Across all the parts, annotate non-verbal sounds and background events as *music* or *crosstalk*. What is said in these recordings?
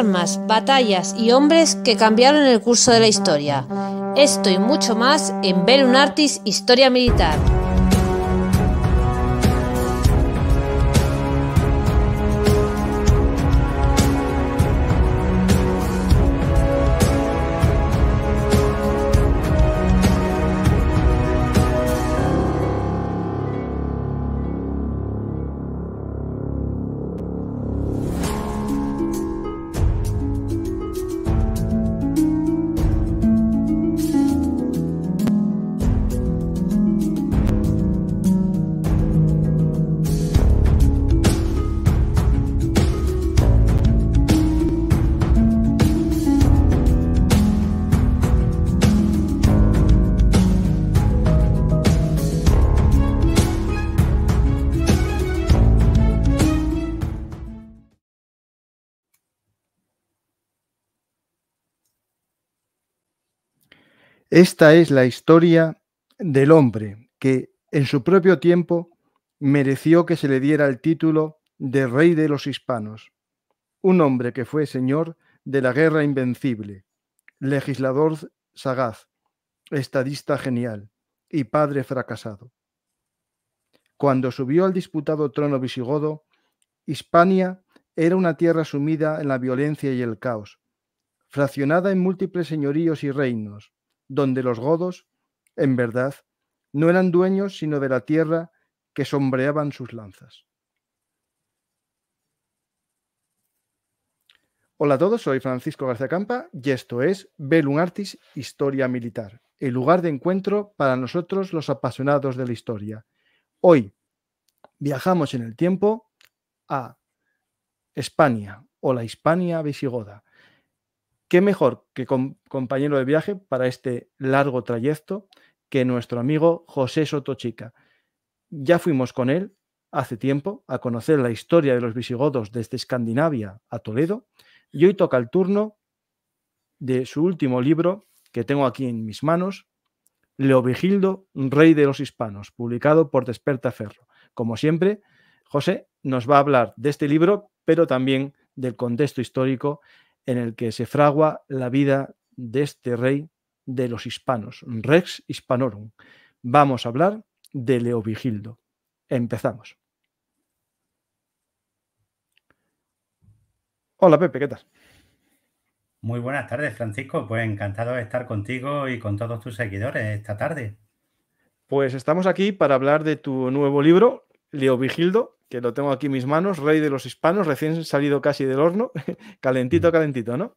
armas, batallas y hombres que cambiaron el curso de la historia. Esto y mucho más en un Artis Historia Militar. Esta es la historia del hombre que en su propio tiempo mereció que se le diera el título de rey de los hispanos, un hombre que fue señor de la guerra invencible, legislador sagaz, estadista genial y padre fracasado. Cuando subió al disputado trono visigodo, Hispania era una tierra sumida en la violencia y el caos, fraccionada en múltiples señoríos y reinos, donde los godos, en verdad, no eran dueños sino de la tierra que sombreaban sus lanzas. Hola a todos, soy Francisco García Campa y esto es Belum Artis Historia Militar, el lugar de encuentro para nosotros los apasionados de la historia. Hoy viajamos en el tiempo a España o la Hispania visigoda, ¿Qué mejor que compañero de viaje para este largo trayecto que nuestro amigo José Chica. Ya fuimos con él hace tiempo a conocer la historia de los visigodos desde Escandinavia a Toledo y hoy toca el turno de su último libro que tengo aquí en mis manos, Leovigildo, Rey de los Hispanos, publicado por Ferro. Como siempre, José nos va a hablar de este libro, pero también del contexto histórico en el que se fragua la vida de este rey de los hispanos, Rex Hispanorum. Vamos a hablar de Leovigildo. Empezamos. Hola Pepe, ¿qué tal? Muy buenas tardes, Francisco. Pues encantado de estar contigo y con todos tus seguidores esta tarde. Pues estamos aquí para hablar de tu nuevo libro, Leovigildo, que lo tengo aquí en mis manos, rey de los hispanos, recién salido casi del horno, *laughs* calentito, calentito, ¿no?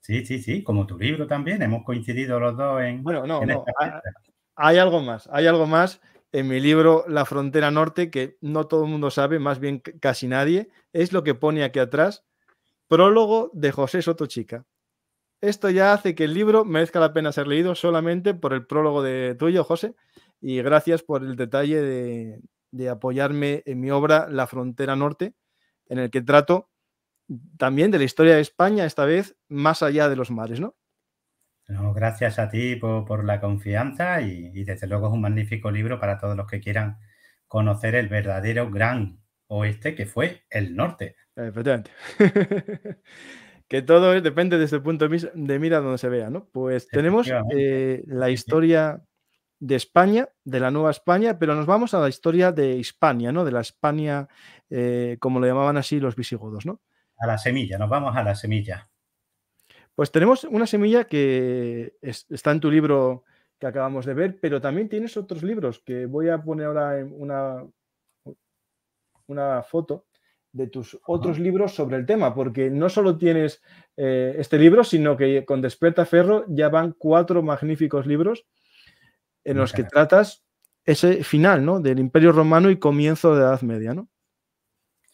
Sí, sí, sí, como tu libro también, hemos coincidido los dos en... Bueno, no, no, hay, hay algo más, hay algo más en mi libro La frontera norte, que no todo el mundo sabe, más bien casi nadie, es lo que pone aquí atrás, prólogo de José Soto Chica. Esto ya hace que el libro merezca la pena ser leído solamente por el prólogo de tuyo, José, y gracias por el detalle de, de apoyarme en mi obra La Frontera Norte, en el que trato también de la historia de España, esta vez más allá de los mares, ¿no? gracias a ti por, la confianza y, desde luego es un magnífico libro para todos los que quieran conocer el verdadero gran oeste que fue el norte. *laughs* que todo depende desde el punto de mira donde se vea, ¿no? Pues tenemos eh, la historia de España, de la Nueva España, pero nos vamos a la historia de Hispania, ¿no? De la España, eh, como lo llamaban así los visigodos, ¿no? A la semilla, nos vamos a la semilla. Pues tenemos una semilla que está en tu libro que acabamos de ver, pero también tienes otros libros que voy a poner ahora en una, una foto de tus otros libros sobre el tema, porque no solo tienes eh, este libro, sino que con Desperta Ferro ya van cuatro magníficos libros en los que tratas ese final ¿no? del Imperio Romano y comienzo de Edad Media.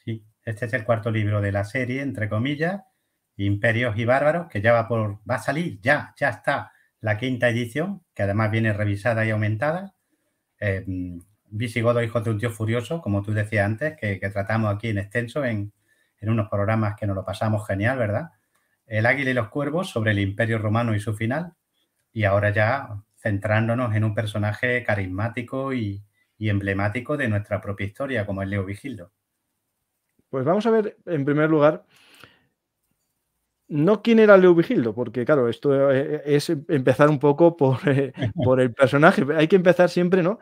Sí, este es el cuarto libro de la serie, entre comillas, Imperios y Bárbaros, que ya va por, va a salir, ya, ya está la quinta edición, que además viene revisada y aumentada. Eh, mm, Visigodo, hijo de un tío furioso, como tú decías antes, que, tratamos aquí en extenso en, en, unos programas que nos lo pasamos genial, ¿verdad? El águila y los cuervos sobre el imperio romano y su final. Y ahora ya centrándonos en un personaje carismático y, emblemático de nuestra propia historia, como es Leo Vigildo. Pues vamos a ver, en primer lugar, no quién era Leo Vigildo, porque claro, esto es empezar un poco por, eh, *laughs* el personaje. Hay que empezar siempre, ¿no?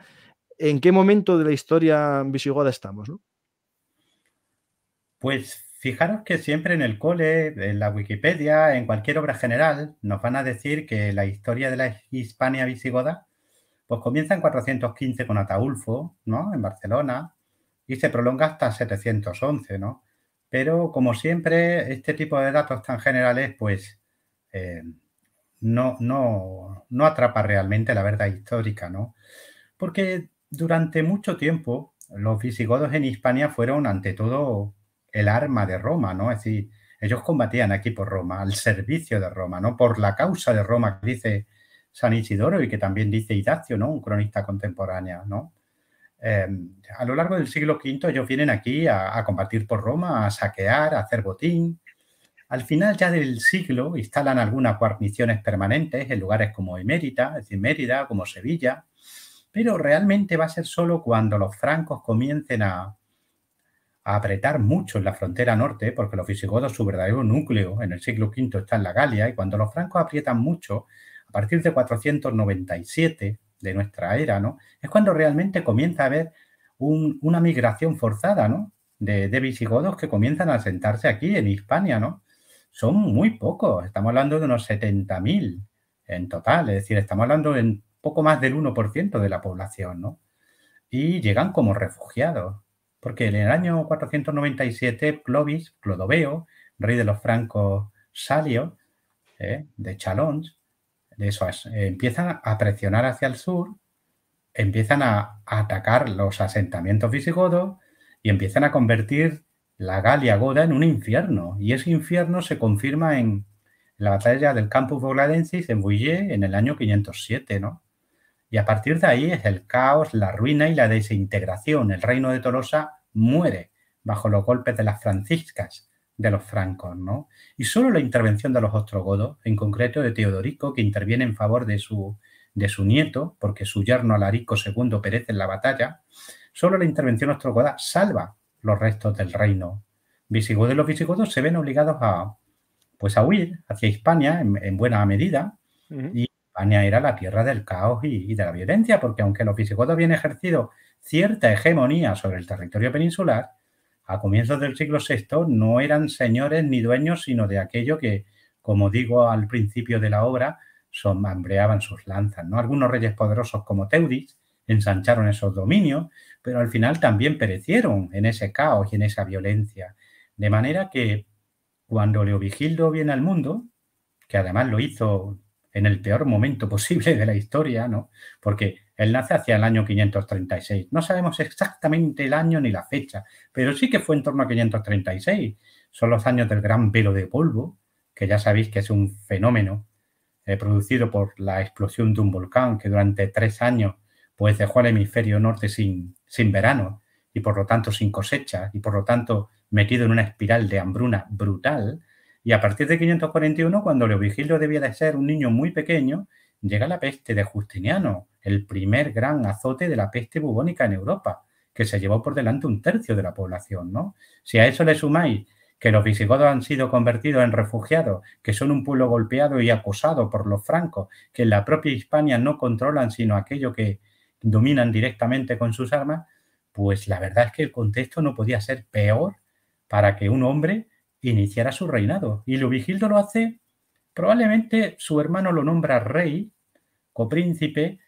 ¿En qué momento de la historia visigoda estamos, no? Pues Fijaros que siempre en el cole, en la Wikipedia, en cualquier obra general, nos van a decir que la historia de la Hispania visigoda pues comienza en 415 con Ataulfo, ¿no? En Barcelona y se prolonga hasta 711, ¿no? Pero como siempre, este tipo de datos tan generales, pues eh, no, no, no atrapa realmente la verdad histórica, ¿no? Porque durante mucho tiempo los visigodos en Hispania fueron ante todo el arma de Roma, ¿no? Es decir, ellos combatían aquí por Roma, al servicio de Roma, ¿no? Por la causa de Roma, que dice San Isidoro y que también dice Idacio, ¿no? Un cronista contemporáneo, ¿no? Em, a lo largo del siglo V ellos vienen aquí a, a, combatir por Roma, a saquear, a hacer botín. Al final ya del siglo instalan algunas guarniciones permanentes en lugares como Emérita, es decir, Mérida, como Sevilla, pero realmente va a ser solo cuando los francos comiencen a, apretar mucho en la frontera norte, porque los visigodos, su verdadero núcleo en el siglo V está en la Galia, y cuando los francos aprietan mucho, a partir de 497 de nuestra era, ¿no? Es cuando realmente comienza a haber una migración forzada, De, visigodos que comienzan a asentarse aquí en Hispania, ¿no? Son muy pocos, estamos hablando de unos 70.000 en total, es decir, estamos hablando en poco más del 1% de la población, ¿no? Y llegan como refugiados porque en el año 497 Clovis, Clodoveo, rey de los francos Salio, eh, de Chalons, de eso eh, empiezan a presionar hacia el sur, empiezan a, atacar los asentamientos visigodos y empiezan a convertir la Galia Goda en un infierno. Y ese infierno se confirma en la batalla del Campus Vogladensis en Bouillet en el año 507, ¿no? Y a partir de ahí es el caos, la ruina y la desintegración. El reino de Tolosa muere bajo los golpes de las franciscas, de los francos, ¿no? Y solo la intervención de los ostrogodos, en concreto de Teodorico, que interviene en favor de su, de su nieto, porque su yerno Alarico II perece en la batalla, solo la intervención ostrogoda salva los restos del reino Visigodos, Y los visigodos se ven obligados a, pues, a huir hacia Hispania en, buena medida y era la tierra del caos y, de la violencia, porque aunque los visigodos habían ejercido cierta hegemonía sobre el territorio peninsular, a comienzos del siglo VI no eran señores ni dueños, sino de aquello que, como digo al principio de la obra, sombreaban sus lanzas. ¿no? Algunos reyes poderosos como Teudis ensancharon esos dominios, pero al final también perecieron en ese caos y en esa violencia. De manera que cuando Leovigildo viene al mundo, que además lo hizo en el peor momento posible de la historia, ¿no? Porque él nace hacia el año 536. No sabemos exactamente el año ni la fecha, pero sí que fue en torno a 536. Son los años del gran velo de polvo, que ya sabéis que es un fenómeno eh, producido por la explosión de un volcán que durante tres años pues dejó al hemisferio norte sin, sin verano y por lo tanto sin cosecha y por lo tanto metido en una espiral de hambruna brutal y a partir de 541, cuando Leovigilio debía de ser un niño muy pequeño, llega la peste de Justiniano, el primer gran azote de la peste bubónica en Europa, que se llevó por delante un tercio de la población, ¿no? Si a eso le sumáis que los visigodos han sido convertidos en refugiados, que son un pueblo golpeado y acosado por los francos, que en la propia Hispania no controlan sino aquello que dominan directamente con sus armas, pues la verdad es que el contexto no podía ser peor para que un hombre iniciará su reinado. Y Lubigildo lo hace, probablemente su hermano lo nombra rey, copríncipe,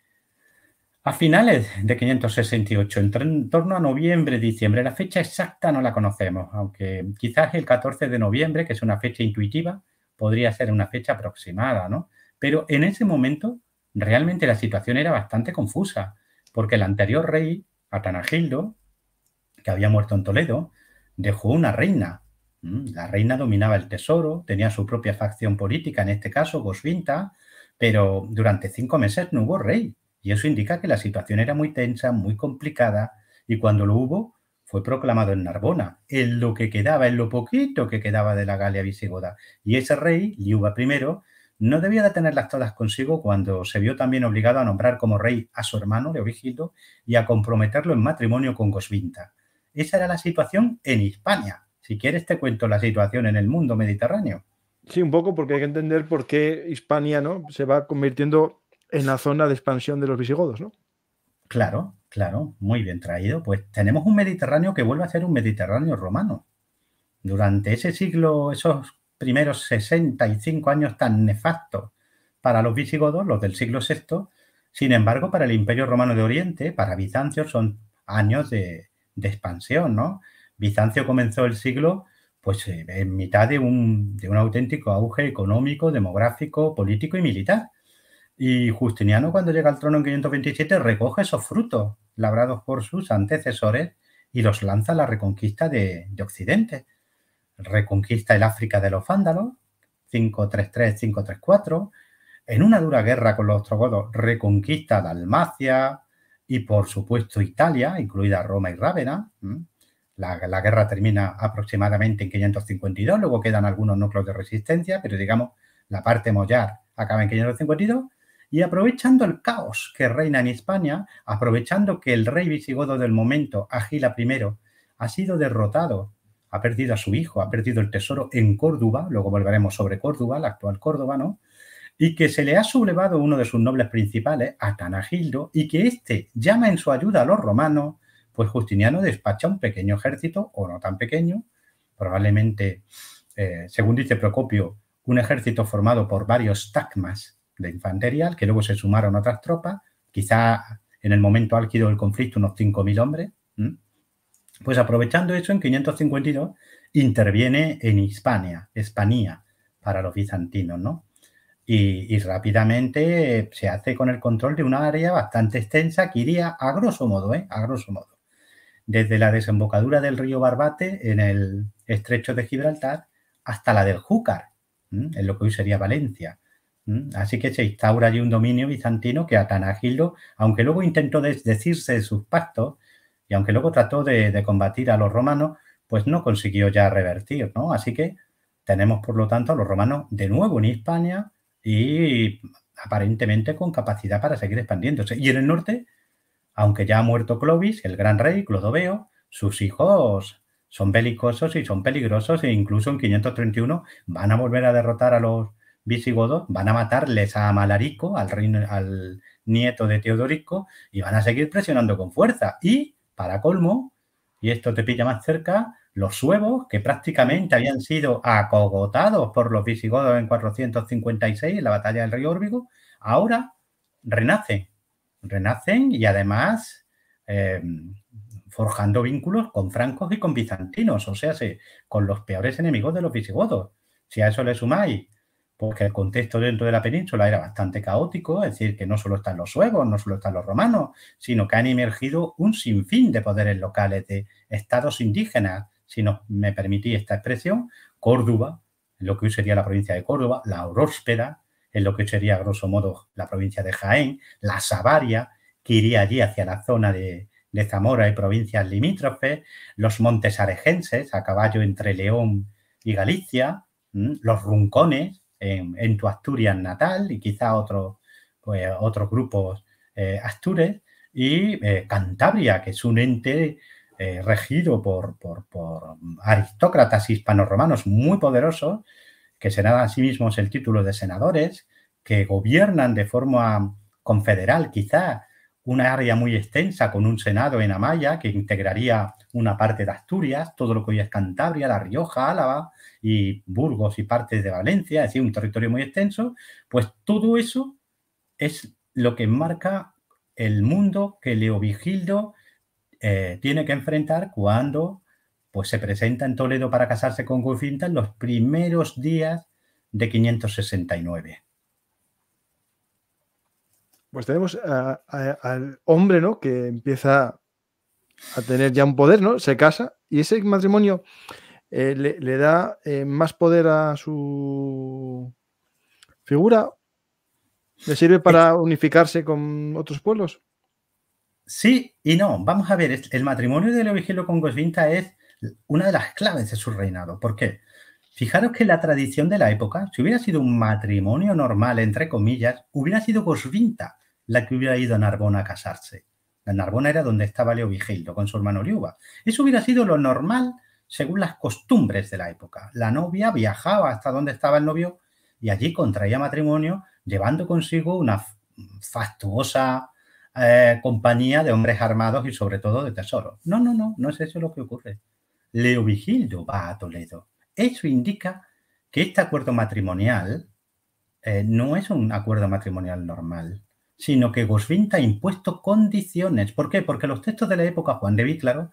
a finales de 568, en, torno a noviembre-diciembre. La fecha exacta no la conocemos, aunque quizás el 14 de noviembre, que es una fecha intuitiva, podría ser una fecha aproximada, ¿no? Pero en ese momento realmente la situación era bastante confusa, porque el anterior rey, Atanagildo, que había muerto en Toledo, dejó una reina, Mm, la reina dominaba el tesoro, tenía su propia facción política, en este caso Gosvinta, pero durante cinco meses no hubo rey. Y eso indica que la situación era muy tensa, muy complicada, y cuando lo hubo, fue proclamado en Narbona, en lo que quedaba, en lo poquito que quedaba de la Galia visigoda. Y ese rey, Liuba I, no debía de tenerlas todas consigo cuando se vio también obligado a nombrar como rey a su hermano Leovigildo y a comprometerlo en matrimonio con Gosvinta. Esa era la situación en Hispania. Si quieres, te cuento la situación en el mundo mediterráneo. Sí, un poco, porque hay que entender por qué Hispania ¿no? se va convirtiendo en la zona de expansión de los visigodos, ¿no? Claro, claro, muy bien traído. Pues tenemos un Mediterráneo que vuelve a ser un Mediterráneo romano. Durante ese siglo, esos primeros 65 años tan nefastos para los visigodos, los del siglo VI, sin embargo, para el Imperio Romano de Oriente, para Bizancio, son años de, de expansión, ¿no? Bizancio comenzó el siglo pues eh, en mitad de un, auténtico auge económico, demográfico, político y militar. Y Justiniano, cuando llega al trono en 527, recoge esos frutos labrados por sus antecesores y los lanza a la reconquista de, Occidente. Reconquista el África de los vándalos, 533-534, en una dura guerra con los ostrogodos, reconquista Dalmacia y, por supuesto, Italia, incluida Roma y Rávena. La, guerra termina aproximadamente en 552, luego quedan algunos núcleos de resistencia, pero digamos, la parte mollar acaba en 552, y aprovechando el caos que reina en España, aprovechando que el rey visigodo del momento, Agila I, ha sido derrotado, ha perdido a su hijo, ha perdido el tesoro en Córdoba, luego volveremos sobre Córdoba, la actual Córdoba, ¿no? Y que se le ha sublevado uno de sus nobles principales, Atanagildo, y que éste llama en su ayuda a los romanos pues Justiniano despacha un pequeño ejército, o no tan pequeño, probablemente, eh, según dice Procopio, un ejército formado por varios tacmas de infantería, que luego se sumaron otras tropas, quizá en el momento álgido del conflicto unos 5.000 hombres. Pues aprovechando eso, en 552 interviene en Hispania, Hispania, para los bizantinos, ¿no? Y, rápidamente eh, se hace con el control de una área bastante extensa que iría a grosso modo, ¿eh? A grosso modo desde la desembocadura del río Barbate en el estrecho de Gibraltar hasta la del Júcar, en lo que hoy sería Valencia. Así que se instaura allí un dominio bizantino que Atanagildo, aunque luego intentó desdecirse de sus pactos y aunque luego trató de, combatir a los romanos, pues no consiguió ya revertir, Así que tenemos, por lo tanto, a los romanos de nuevo en Hispania y aparentemente con capacidad para seguir expandiéndose. Y en el norte, aunque ya ha muerto Clovis, el gran rey Clodoveo, sus hijos son belicosos y son peligrosos e incluso en 531 van a volver a derrotar a los visigodos, van a matarles a Malarico, al, al nieto de Teodorico, y van a seguir presionando con fuerza. Y, para colmo, y esto te pilla más cerca, los suevos, que prácticamente habían sido acogotados por los visigodos en 456 en la batalla del río Órbigo, ahora renacen renacen y además eh, forjando vínculos con francos y con bizantinos, o sea, con los peores enemigos de los visigodos. Si a eso le sumáis, porque pues el contexto dentro de la península era bastante caótico, es decir, que no solo están los suevos, no solo están los romanos, sino que han emergido un sinfín de poderes locales, de estados indígenas, si no me permitís esta expresión, Córdoba, lo que hoy sería la provincia de Córdoba, la horóspera en lo que sería, grosso modo, la provincia de Jaén, la Sabaria, que iría allí hacia la zona de, Zamora y provincias limítrofes, los montes arejenses, a caballo entre León y Galicia, los runcones en, tu Asturias natal y quizá otros pues, otros grupos eh, astures, y eh, Cantabria, que es un ente eh, regido por, por aristócratas hispanoromanos muy poderosos que serán a sí el título de senadores, que gobiernan de forma confederal quizá una área muy extensa con un Senado en Amaya que integraría una parte de Asturias, todo lo que hoy es Cantabria, La Rioja, Álava y Burgos y partes de Valencia, es decir, un territorio muy extenso, pues todo eso es lo que marca el mundo que Leo Vigildo eh, tiene que enfrentar cuando pues se presenta en Toledo para casarse con Gufinta en los primeros días de 569. Pues tenemos al hombre, ¿no? Que empieza a tener ya un poder, ¿no? Se casa y ese matrimonio eh, le, da eh, más poder a su figura. ¿Le sirve para unificarse con otros pueblos? Sí y no. Vamos a ver, el matrimonio de Leovigelo con Gosvinta es una de las claves de su reinado. ¿Por qué? Fijaros que la tradición de la época, si hubiera sido un matrimonio normal, entre comillas, hubiera sido Gosvinta la que hubiera ido a Narbona a casarse. La Narbona era donde estaba Leo Vigildo con su hermano Liuba. Eso hubiera sido lo normal según las costumbres de la época. La novia viajaba hasta donde estaba el novio y allí contraía matrimonio llevando consigo una fastuosa eh, compañía de hombres armados y sobre todo de tesoros. No, no, no, no es eso lo que ocurre. Leovigildo va ah, a Toledo. Eso indica que este acuerdo matrimonial eh, no es un acuerdo matrimonial normal, sino que Gosvinta ha impuesto condiciones. ¿Por qué? Porque los textos de la época, Juan de Víclaro,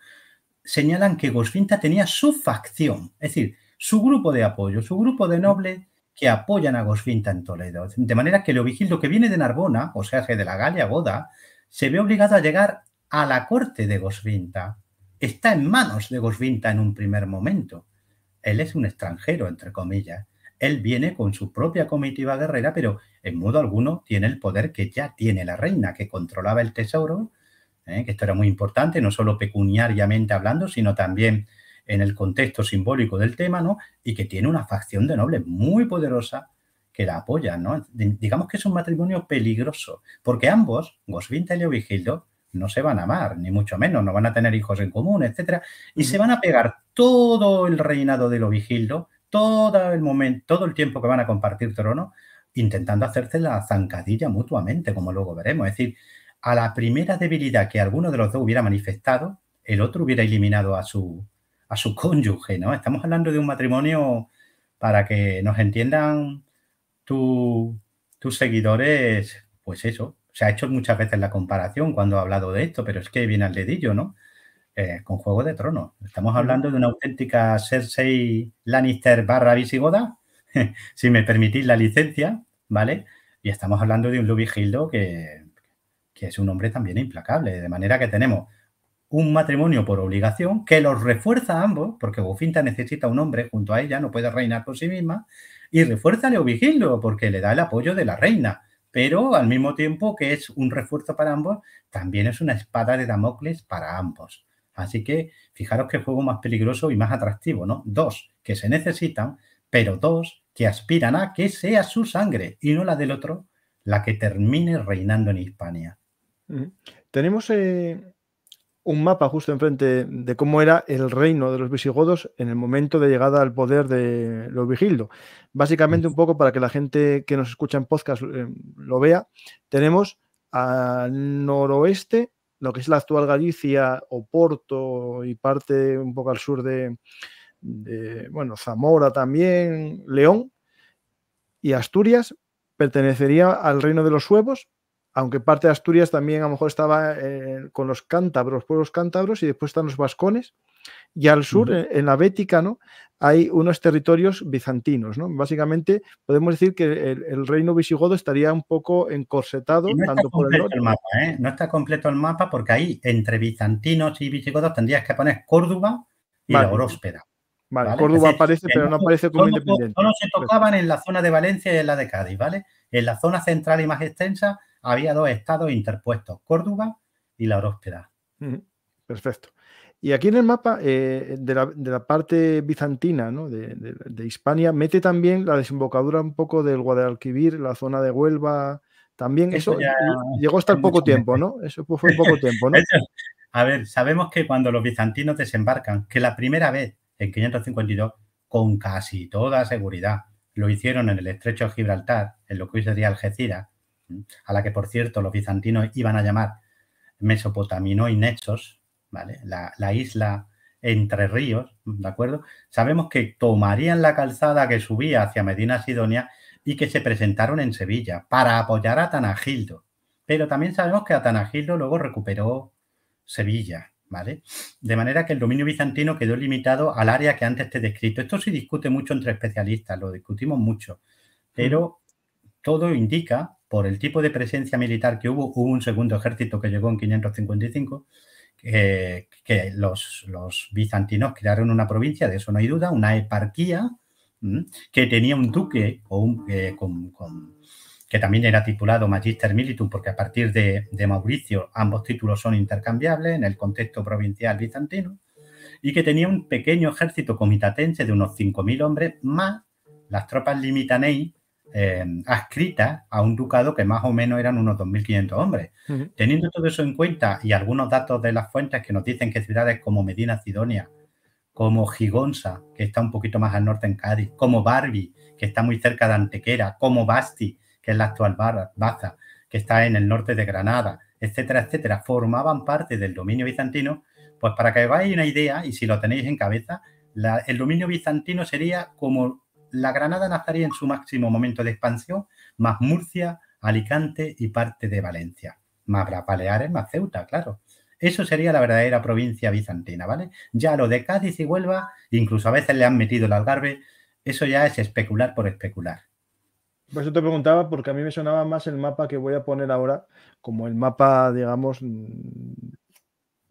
señalan que Gosvinta tenía su facción, es decir, su grupo de apoyo, su grupo de nobles que apoyan a Gosvinta en Toledo. De manera que Leovigildo, que viene de Narbona, o sea, de la Galia Goda, se ve obligado a llegar a la corte de Gosvinta está en manos de Gosvinta en un primer momento. Él es un extranjero, entre comillas. Él viene con su propia comitiva guerrera, pero en modo alguno tiene el poder que ya tiene la reina, que controlaba el tesoro, ¿eh? que esto era muy importante, no solo pecuniariamente hablando, sino también en el contexto simbólico del tema, ¿no? Y que tiene una facción de nobles muy poderosa que la apoya, ¿no? Digamos que es un matrimonio peligroso, porque ambos, Gosvinta y Leovigildo, no se van a amar, ni mucho menos, no van a tener hijos en común, etcétera, y se van a pegar todo el reinado de lo vigildo, todo el momento, todo el tiempo que van a compartir trono, intentando hacerse la zancadilla mutuamente, como luego veremos. Es decir, a la primera debilidad que alguno de los dos hubiera manifestado, el otro hubiera eliminado a su, a su cónyuge, ¿no? Estamos hablando de un matrimonio, para que nos entiendan tus seguidores, pues eso, se ha hecho muchas veces la comparación cuando ha hablado de esto, pero es que viene al dedillo, ¿no? Eh, con Juego de Tronos. Estamos hablando de una auténtica Cersei Lannister barra visigoda, *laughs* si me permitís la licencia, ¿vale? Y estamos hablando de un Luby que, es un hombre también implacable, de manera que tenemos un matrimonio por obligación que los refuerza a ambos, porque Bufinta necesita un hombre junto a ella, no puede reinar por sí misma, y refuerza a Vigildo, porque le da el apoyo de la reina pero al mismo tiempo que es un refuerzo para ambos, también es una espada de Damocles para ambos. Así que fijaros qué juego más peligroso y más atractivo, ¿no? Dos que se necesitan, pero dos que aspiran a que sea su sangre y no la del otro la que termine reinando en Hispania. Tenemos eh, un mapa justo enfrente de cómo era el reino de los visigodos en el momento de llegada al poder de los Vigildo. Básicamente, un poco para que la gente que nos escucha en podcast eh, lo vea, tenemos al noroeste lo que es la actual Galicia, Oporto y parte un poco al sur de, de bueno, Zamora también, León y Asturias pertenecería al reino de los suevos aunque parte de Asturias también a lo mejor estaba eh, con los cántabros, pueblos cántabros, y después están los vascones. Y al sur, en, la Bética, ¿no? hay unos territorios bizantinos. ¿no? Básicamente, podemos decir que el, reino visigodo estaría un poco encorsetado. no tanto está por completo el, norte. mapa, ¿eh? No está completo el mapa porque ahí, entre bizantinos y visigodos, tendrías que poner Córdoba y la oróspeda. Córdoba aparece, pero no aparece como independiente. Solo se tocaban en la zona de Valencia y en la de Cádiz, ¿vale? En la zona central y más extensa había dos estados interpuestos, Córdoba y la Horóspeda. Perfecto. Y aquí en el mapa eh, de, la, parte bizantina ¿no? de, Hispania, mete también la desembocadura un poco del Guadalquivir, la zona de Huelva. También eso, llegó hasta el pues poco tiempo, ¿no? Eso fue poco tiempo, ¿no? A ver, sabemos que cuando los bizantinos desembarcan, que la primera vez en 552, con casi toda seguridad, lo hicieron en el estrecho de Gibraltar, en lo que hoy sería Algeciras, a la que, por cierto, los bizantinos iban a llamar Mesopotamino y ¿vale? La, isla entre ríos, ¿de acuerdo? Sabemos que tomarían la calzada que subía hacia Medina Sidonia y que se presentaron en Sevilla para apoyar a Tanagildo. Pero también sabemos que Tanagildo luego recuperó Sevilla, ¿vale? De manera que el dominio bizantino quedó limitado al área que antes te he descrito. Esto se discute mucho entre especialistas, lo discutimos mucho, pero mm. todo indica por el tipo de presencia militar que hubo, hubo un segundo ejército que llegó en 555, eh, que los, bizantinos crearon una provincia, de eso no hay duda, una eparquía que tenía un duque o un, eh, con, que también era titulado Magister Militum, porque a partir de, de Mauricio ambos títulos son intercambiables en el contexto provincial bizantino, y que tenía un pequeño ejército comitatense de unos 5.000 hombres más las tropas limitanei eh, adscrita a un ducado que más o menos eran unos 2.500 hombres. Teniendo todo eso en cuenta y algunos datos de las fuentes que nos dicen que ciudades como Medina Sidonia, como Gigonza, que está un poquito más al norte en Cádiz, como Barbie, que está muy cerca de Antequera, como Basti, que es la actual Baza, que está en el norte de Granada, etcétera, etcétera, formaban parte del dominio bizantino, pues para que veáis una idea, y si lo tenéis en cabeza, el dominio bizantino sería como la Granada nazarí en su máximo momento de expansión, más Murcia, Alicante y parte de Valencia, más Baleares, más Ceuta, claro. Eso sería la verdadera provincia bizantina, ¿vale? Ya lo de Cádiz y Huelva, incluso a veces le han metido el Algarve, eso ya es especular por especular. Por eso te preguntaba, porque a mí me sonaba más el mapa que voy a poner ahora, como el mapa, digamos,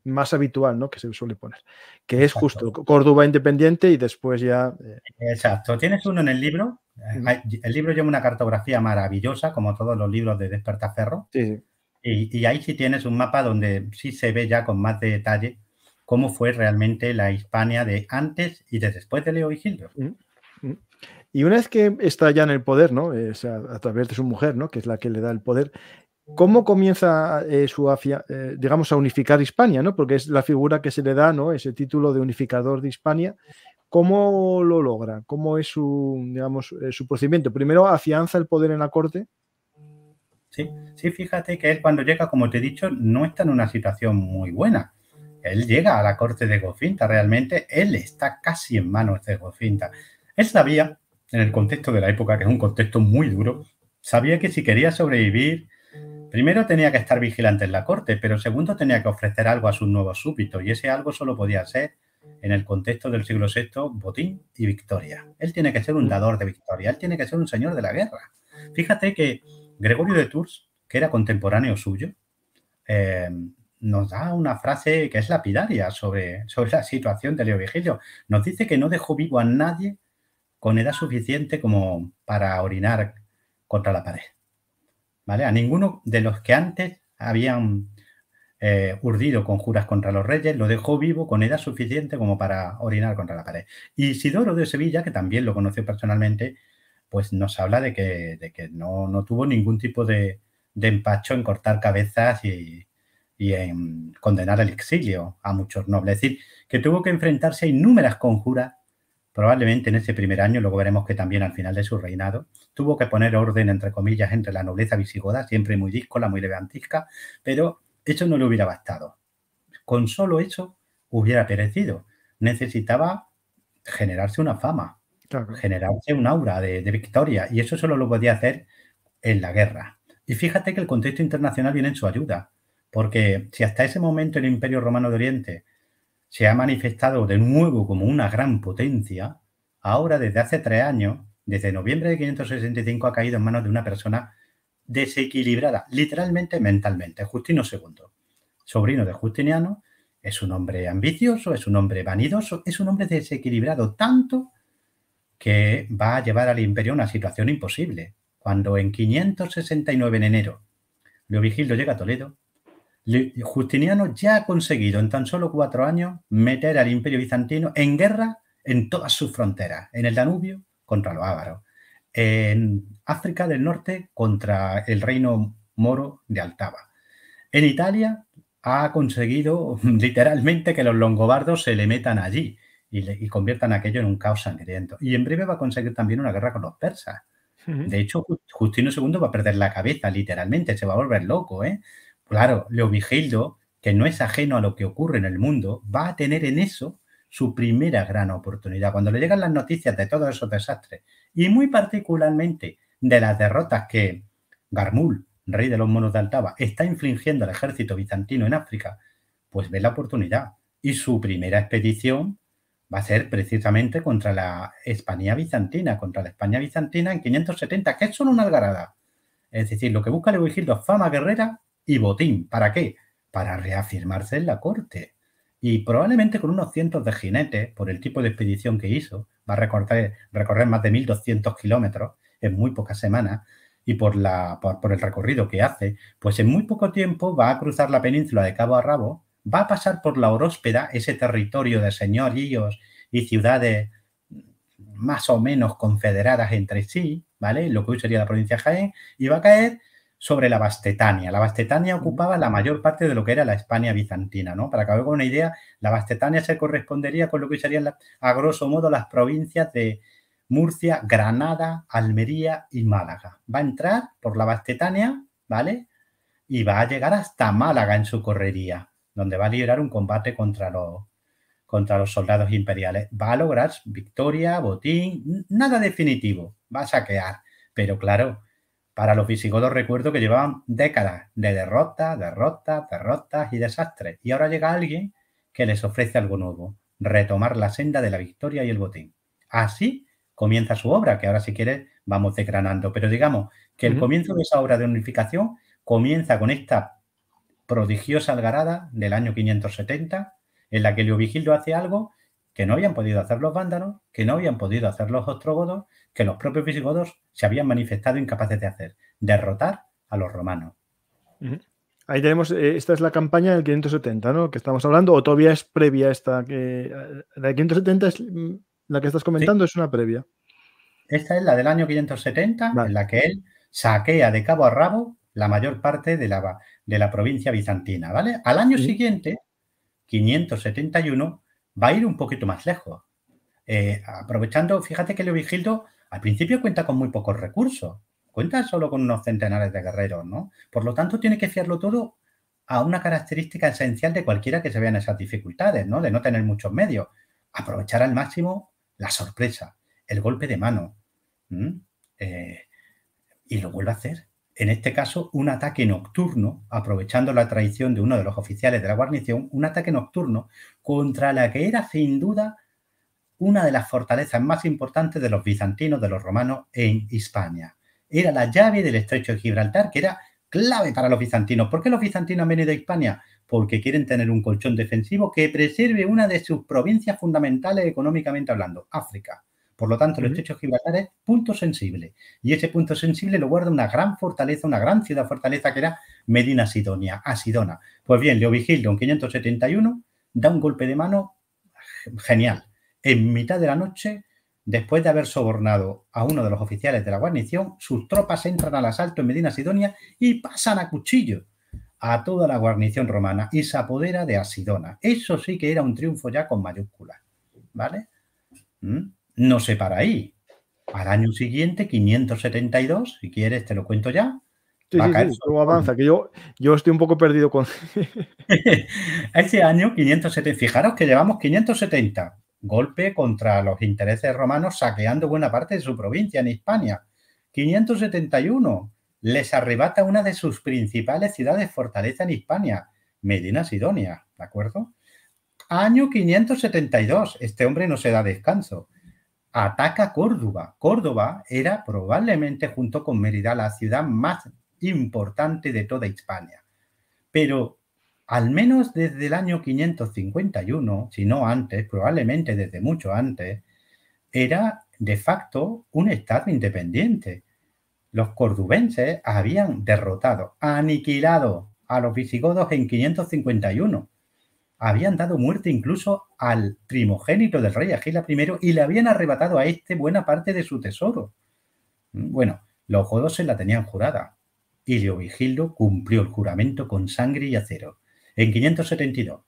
más habitual, ¿no? Que se suele poner, que es justo Córdoba independiente y después ya... Eh, Exacto, tienes uno en el libro, eh, el libro lleva una cartografía maravillosa, como todos los libros de Despertaferro, sí. y, ahí sí tienes un mapa donde sí se ve ya con más detalle cómo fue realmente la Hispania de antes y de después de Leo y Y una vez que está ya en el poder, ¿no? a, través de su mujer, ¿no? Que es la que le da el poder, ¿Cómo comienza eh, su eh, digamos, a unificar Hispania? ¿no? Porque es la figura que se le da, ¿no? ese título de unificador de Hispania. ¿Cómo lo logra? ¿Cómo es su, digamos, eh, su procedimiento? Primero afianza el poder en la corte. Sí, sí, fíjate que él cuando llega, como te he dicho, no está en una situación muy buena. Él llega a la corte de Gofinta, realmente él está casi en manos de Gofinta. Él sabía, en el contexto de la época, que es un contexto muy duro, sabía que si quería sobrevivir Primero tenía que estar vigilante en la corte, pero segundo tenía que ofrecer algo a su nuevo súbito y ese algo solo podía ser, en el contexto del siglo VI, botín y victoria. Él tiene que ser un dador de victoria, él tiene que ser un señor de la guerra. Fíjate que Gregorio de Tours, que era contemporáneo suyo, eh, nos da una frase que es lapidaria sobre, sobre la situación de Leo Vigilio. Nos dice que no dejó vivo a nadie con edad suficiente como para orinar contra la pared. A ninguno de los que antes habían eh, urdido conjuras contra los reyes, lo dejó vivo con edad suficiente como para orinar contra la pared. Y Isidoro de Sevilla, que también lo conoció personalmente, pues nos habla de que, de que no, tuvo ningún tipo de, empacho en cortar cabezas y, en condenar al exilio a muchos nobles. Es decir, que tuvo que enfrentarse a innúmeras conjuras Probablemente en ese primer año, luego veremos que también al final de su reinado, tuvo que poner orden, entre comillas, entre la nobleza visigoda, siempre muy díscola, muy levantisca, pero eso no le hubiera bastado. Con solo eso hubiera perecido. Necesitaba generarse una fama, generarse un aura de, de victoria, y eso solo lo podía hacer en la guerra. Y fíjate que el contexto internacional viene en su ayuda, porque si hasta ese momento el Imperio Romano de Oriente se ha manifestado de nuevo como una gran potencia, ahora desde hace tres años, desde noviembre de 565, ha caído en manos de una persona desequilibrada, literalmente mentalmente, Justino II, sobrino de Justiniano, es un hombre ambicioso, es un hombre vanidoso, es un hombre desequilibrado tanto que va a llevar al imperio a una situación imposible. Cuando en 569, en enero, Leovigildo llega a Toledo, Justiniano ya ha conseguido en tan solo cuatro años meter al imperio bizantino en guerra en todas sus fronteras, en el Danubio contra los ávaros, en África del Norte contra el reino moro de Altava. En Italia ha conseguido *laughs* literalmente que los longobardos se le metan allí y, conviertan aquello en un caos sangriento. Y en breve va a conseguir también una guerra con los persas. De hecho, Justino II va a perder la cabeza, literalmente, se va a volver loco, ¿eh? Claro, Leovigildo, que no es ajeno a lo que ocurre en el mundo, va a tener en eso su primera gran oportunidad. Cuando le llegan las noticias de todos esos desastres, y muy particularmente de las derrotas que Garmul, rey de los monos de Altava, está infligiendo al ejército bizantino en África, pues ve la oportunidad. Y su primera expedición va a ser precisamente contra la España bizantina, contra la España bizantina en 570, que es solo una algarada. Es decir, lo que busca Leovigildo es fama guerrera y botín. ¿Para qué? Para reafirmarse en la corte. Y probablemente con unos cientos de jinetes, por el tipo de expedición que hizo, va a recorrer, recorrer más de 1.200 kilómetros en muy pocas semanas, y por, la, por, el recorrido que hace, pues en muy poco tiempo va a cruzar la península de cabo a rabo, va a pasar por la Horóspeda, ese territorio de señoríos y ciudades más o menos confederadas entre sí, ¿vale? Lo que hoy sería la provincia de Jaén, y va a caer sobre la Bastetania. La Bastetania ocupaba la mayor parte de lo que era la España bizantina, ¿no? Para acabar con una idea, la Bastetania se correspondería con lo que serían, a grosso modo, las provincias de Murcia, Granada, Almería y Málaga. Va a entrar por la Bastetania, ¿vale? Y va a llegar hasta Málaga en su correría, donde va a liberar un combate contra los, contra los soldados imperiales. Va a lograr victoria, botín, nada definitivo, va a saquear. Pero claro, para los visigodos recuerdo que llevaban décadas de derrotas, derrotas, derrotas y desastres. Y ahora llega alguien que les ofrece algo nuevo, retomar la senda de la victoria y el botín. Así comienza su obra, que ahora si quieres vamos desgranando. Pero digamos que el comienzo de esa obra de unificación comienza con esta prodigiosa algarada del año 570, en la que Leovigildo hace algo que no habían podido hacer los vándalos, que no habían podido hacer los ostrogodos, que los propios visigodos se habían manifestado incapaces de hacer, derrotar a los romanos. Ahí tenemos, eh, esta es la campaña del 570, ¿no? Que estamos hablando, o todavía es previa esta, que eh, la del 570 es mm, la que estás comentando, es una previa. Esta es la del año 570, en la que él saquea de cabo a rabo la mayor parte de la, de la provincia bizantina, ¿vale? Al año siguiente, 571, va a ir un poquito más lejos. Eh, aprovechando, fíjate que Leovigildo al principio cuenta con muy pocos recursos, cuenta solo con unos centenares de guerreros, ¿no? Por lo tanto, tiene que fiarlo todo a una característica esencial de cualquiera que se vea en esas dificultades, ¿no? De no tener muchos medios. Aprovechar al máximo la sorpresa, el golpe de mano. Eh, y lo vuelve a hacer. En este caso, un ataque nocturno, aprovechando la traición de uno de los oficiales de la guarnición, un ataque nocturno contra la que era sin duda una de las fortalezas más importantes de los bizantinos, de los romanos en España Era la llave del estrecho de Gibraltar, que era clave para los bizantinos. ¿Por qué los bizantinos han venido a Hispania? Porque quieren tener un colchón defensivo que preserve una de sus provincias fundamentales económicamente hablando, África. Por lo tanto, el estrecho de Gibraltar es punto sensible. Y ese punto sensible lo guarda una gran fortaleza, una gran ciudad fortaleza que era Medina Sidonia, Asidona. Pues bien, Leovigildo en 571 da un golpe de mano genial en mitad de la noche, después de haber sobornado a uno de los oficiales de la guarnición, sus tropas entran al asalto en Medina Sidonia y pasan a cuchillo a toda la guarnición romana y se apodera de Asidona. Eso sí que era un triunfo ya con mayúsculas, ¿vale? ¿Mm? No se para ahí. Al año siguiente, 572, si quieres te lo cuento ya, Sí, avanza, que yo, yo estoy un poco perdido con... *laughs* Ese año 570, fijaros que llevamos 570, golpe contra los intereses romanos saqueando buena parte de su provincia en Hispania. 571 les arrebata una de sus principales ciudades fortaleza en Hispania, Medina Sidonia, ¿de acuerdo? Año 572, este hombre no se da descanso. Ataca Córdoba. Córdoba era probablemente junto con Mérida la ciudad más importante de toda Hispania. Pero al menos desde el año 551, si no antes, probablemente desde mucho antes, era de facto un Estado independiente. Los cordubenses habían derrotado, aniquilado a los visigodos en 551. Habían dado muerte incluso al primogénito del rey Agila I y le habían arrebatado a este buena parte de su tesoro. Mm, bueno, los godos se la tenían jurada y Leovigildo cumplió el juramento con sangre y acero en 572,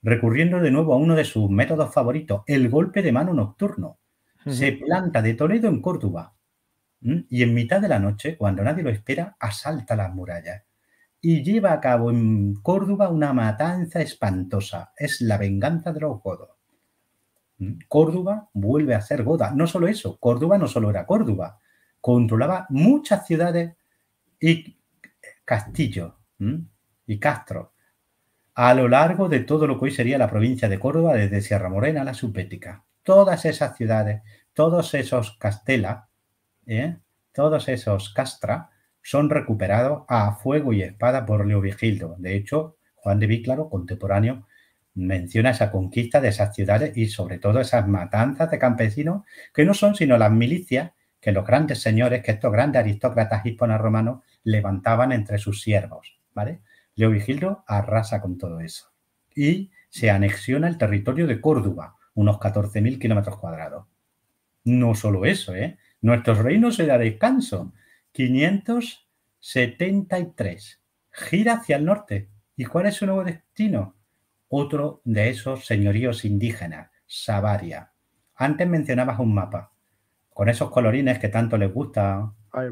recurriendo de nuevo a uno de sus métodos favoritos, el golpe de mano nocturno, se planta de Toledo en Córdoba y en mitad de la noche, cuando nadie lo espera, asalta las murallas y lleva a cabo en Córdoba una matanza espantosa. Es la venganza de los godos. Córdoba vuelve a ser goda. No solo eso, Córdoba no solo era Córdoba, controlaba muchas ciudades y castillos y castros a lo largo de todo lo que hoy sería la provincia de Córdoba, desde Sierra Morena a la Subética. Todas esas ciudades, todos esos castela, ¿eh? todos esos castra, son recuperados a fuego y espada por Leovigildo. De hecho, Juan de Víclaro, contemporáneo, menciona esa conquista de esas ciudades y sobre todo esas matanzas de campesinos que no son sino las milicias que los grandes señores, que estos grandes aristócratas hispano romanos levantaban entre sus siervos, ¿vale? Leo Vigildo arrasa con todo eso y se anexiona el territorio de Córdoba, unos 14.000 kilómetros cuadrados. No solo eso, ¿eh? Nuestros reinos se da descanso. 573. Gira hacia el norte. ¿Y cuál es su nuevo destino? Otro de esos señoríos indígenas, Sabaria. Antes mencionabas un mapa, con esos colorines que tanto les gusta a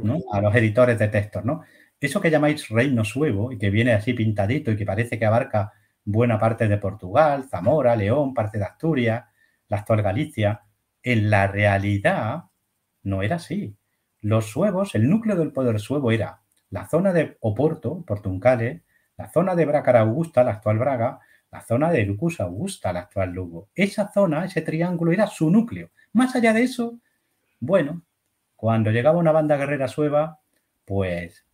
los editores de textos, ¿no? Eso que llamáis Reino Suevo y que viene así pintadito y que parece que abarca buena parte de Portugal, Zamora, León, parte de Asturias, la actual Galicia, en la realidad no era así. Los suevos, el núcleo del poder suevo era la zona de Oporto, Portuncale, la zona de Bracara Augusta, la actual Braga, la zona de Lucus Augusta, la actual Lugo. Esa zona, ese triángulo, era su núcleo. Más allá de eso, bueno, cuando llegaba una banda guerrera sueva, pues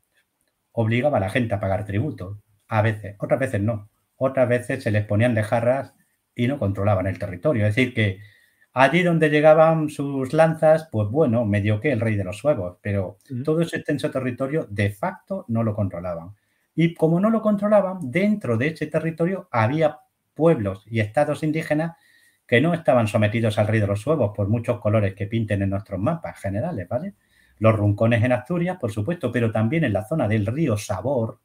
obligaba a la gente a pagar tributo. A veces, otras veces no. Otras veces se les ponían de jarras y no controlaban el territorio. Es decir, que allí donde llegaban sus lanzas, pues bueno, medio que el rey de los suevos, pero todo ese extenso territorio de facto no lo controlaban. Y como no lo controlaban, dentro de ese territorio había pueblos y estados indígenas que no estaban sometidos al rey de los suevos por muchos colores que pinten en nuestros mapas generales, ¿vale? los runcones en Asturias, por supuesto, pero también en la zona del río Sabor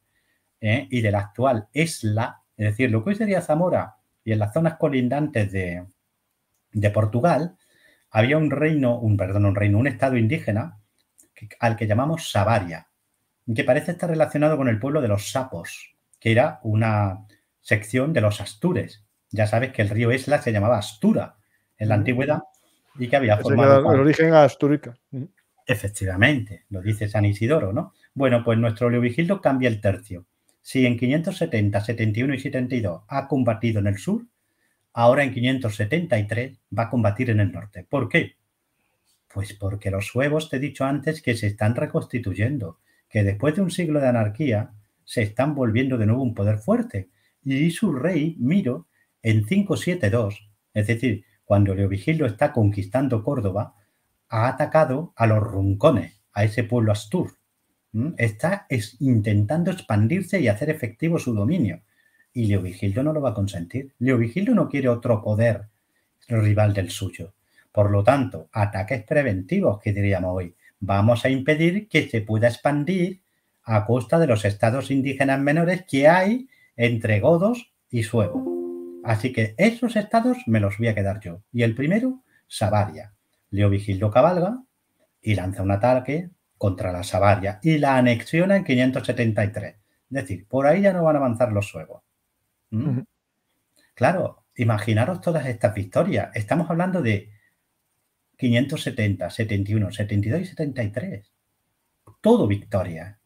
¿eh? y y del actual Esla, es decir, lo que hoy sería Zamora y en las zonas colindantes de, de Portugal, había un reino, un, perdón, un reino, un estado indígena al que llamamos Sabaria, que parece estar relacionado con el pueblo de los sapos, que era una sección de los Astures. Ya sabes que el río Esla se llamaba Astura en la mm. antigüedad y que había formado... El origen asturica. Mm. Efectivamente, lo dice San Isidoro, ¿no? Bueno, pues nuestro Leovigildo cambia el tercio. Si en 570, 71 y 72 ha combatido en el sur, ahora en 573 va a combatir en el norte. ¿Por qué? Pues porque los suevos, te he dicho antes, que se están reconstituyendo, que después de un siglo de anarquía se están volviendo de nuevo un poder fuerte. Y su rey, Miro, en 572, es decir, cuando Leovigildo está conquistando Córdoba, ha atacado a los runcones, a ese pueblo astur. ¿Mm? Está intentando expandirse y hacer efectivo su dominio. Y Leovigildo no lo va a consentir. Leovigildo no quiere otro poder rival del suyo. Por lo tanto, ataques preventivos, que diríamos hoy. Vamos a impedir que se pueda expandir a costa de los estados indígenas menores que hay entre godos y suevos. Así que esos estados me los voy a quedar yo. Y el primero, Sabaria. Leo Vigildo cabalga y lanza un ataque contra la Sabaria y la anexiona en 573. Es decir, por ahí ya no van a avanzar los suevos. ¿Mm? Claro, imaginaros todas estas victorias. Estamos hablando de 570, 71, 72 y 73. Todo victoria.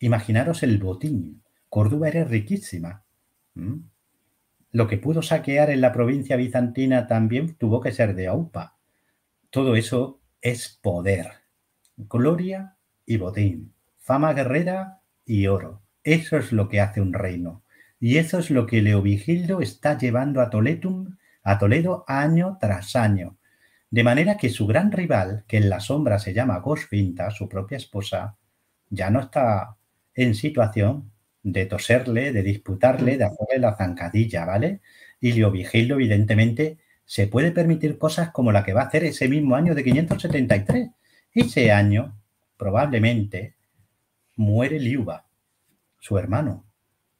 Imaginaros el botín. Córdoba era riquísima. ¿Mm? Lo que pudo saquear en la provincia bizantina también tuvo que ser de Aupa. Todo eso es poder, gloria y botín, fama guerrera y oro. Eso es lo que hace un reino. Y eso es lo que Leovigildo está llevando a, Toletum, a Toledo año tras año. De manera que su gran rival, que en la sombra se llama Gosfinta, su propia esposa, ya no está en situación de toserle, de disputarle, de hacerle la zancadilla, ¿vale? Y Leovigildo, evidentemente, se puede permitir cosas como la que va a hacer ese mismo año de 573. Ese año, probablemente, muere Liuba, su hermano.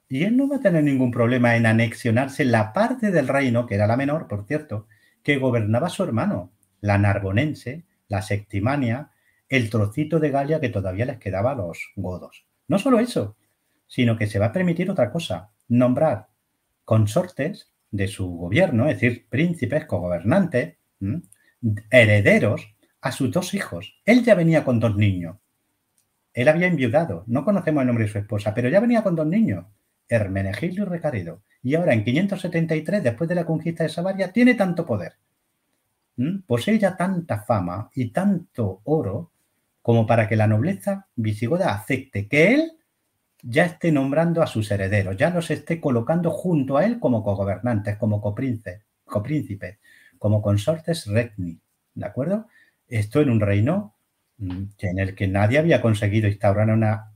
Y él no va a tener ningún problema en anexionarse la parte del reino, que era la menor, por cierto, que gobernaba su hermano, la Narbonense, la Septimania, el trocito de Galia que todavía les quedaba a los godos. No solo eso, sino que se va a permitir otra cosa, nombrar consortes de su gobierno, es decir, príncipes, cogobernantes, herederos, a sus dos hijos. Él ya venía con dos niños. Él había enviudado, no conocemos el nombre de su esposa, pero ya venía con dos niños, Hermenegildo y Recaredo. Y ahora, en 573, después de la conquista de Sabaria, tiene tanto poder. Posee ya tanta fama y tanto oro como para que la nobleza visigoda acepte que él ya esté nombrando a sus herederos, ya los esté colocando junto a él como cogobernantes, como copríncipes, como consortes regni. ¿De acuerdo? Esto en un reino mm, en el que nadie había conseguido instaurar una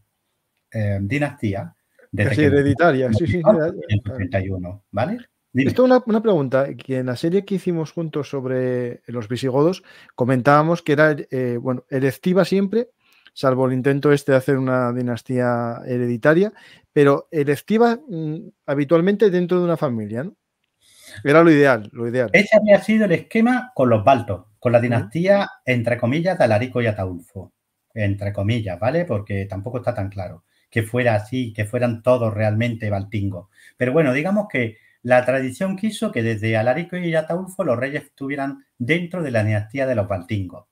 eh, dinastía. de hereditaria, sí, sí. En 31, ¿vale? Esto una, una pregunta, que en la serie que hicimos juntos sobre los visigodos comentábamos que era, eh, bueno, electiva siempre, salvo el intento este de hacer una dinastía hereditaria, pero electiva mm, habitualmente dentro de una familia, ¿no? Era lo ideal, lo ideal. Ese había sido el esquema con los baltos, con la dinastía, entre comillas, de Alarico y Ataulfo. Entre comillas, ¿vale? Porque tampoco está tan claro que fuera así, que fueran todos realmente baltingos. Pero bueno, digamos que la tradición quiso que desde Alarico y Ataulfo los reyes estuvieran dentro de la dinastía de los baltingos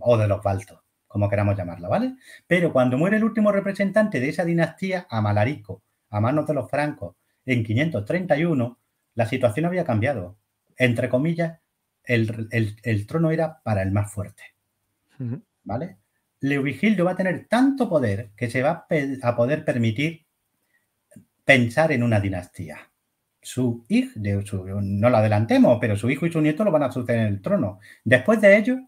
o de los baltos como queramos llamarla, ¿vale? Pero cuando muere el último representante de esa dinastía, Amalarico, a manos de los francos, en 531, la situación había cambiado. Entre comillas, el, trono era para el más fuerte. ¿Vale? Leovigildo va a tener tanto poder que se va a poder permitir pensar en una dinastía. Su hijo, no lo adelantemos, pero su hijo y su nieto lo van a suceder en el trono. Después de ello,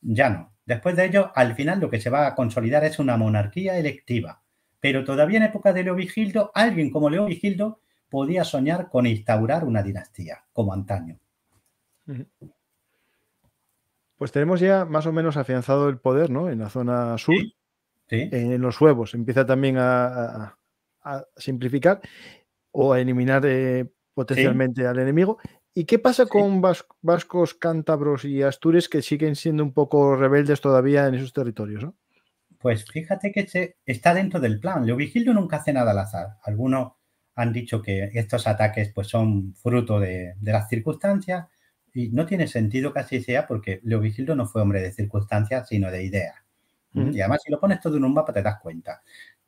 ya no. Después de ello, al final lo que se va a consolidar es una monarquía electiva. Pero todavía en época de Leo Vigildo, alguien como Leo Vigildo podía soñar con instaurar una dinastía, como antaño. Pues tenemos ya más o menos afianzado el poder, En la zona sur, eh, en los huevos. Empieza también a, simplificar o a eliminar eh, potencialmente al enemigo. ¿Y qué pasa con vascos, cántabros y astures que siguen siendo un poco rebeldes todavía en esos territorios? Pues fíjate que está dentro del plan. Leovigildo nunca hace nada al azar. Algunos han dicho que estos ataques pues, son fruto de, las circunstancias y no tiene sentido que así sea porque Leo no fue hombre de circunstancias, sino de idea. Y además, si lo pones todo en un mapa, te das cuenta.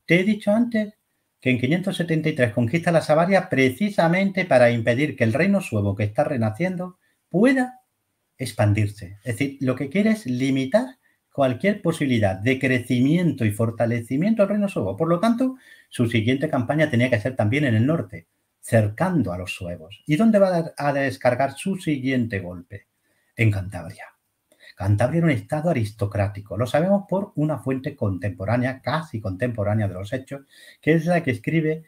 Te he dicho antes que en 573 conquista la Savaria precisamente para impedir que el reino suevo que está renaciendo pueda expandirse. Es decir, lo que quiere es limitar cualquier posibilidad de crecimiento y fortalecimiento del reino suevo. Por lo tanto, su siguiente campaña tenía que ser también en el norte, cercando a los suevos. ¿Y dónde va a descargar su siguiente golpe? En Cantabria. Cantabria era un estado aristocrático. Lo sabemos por una fuente contemporánea, casi contemporánea de los hechos, que es la que escribe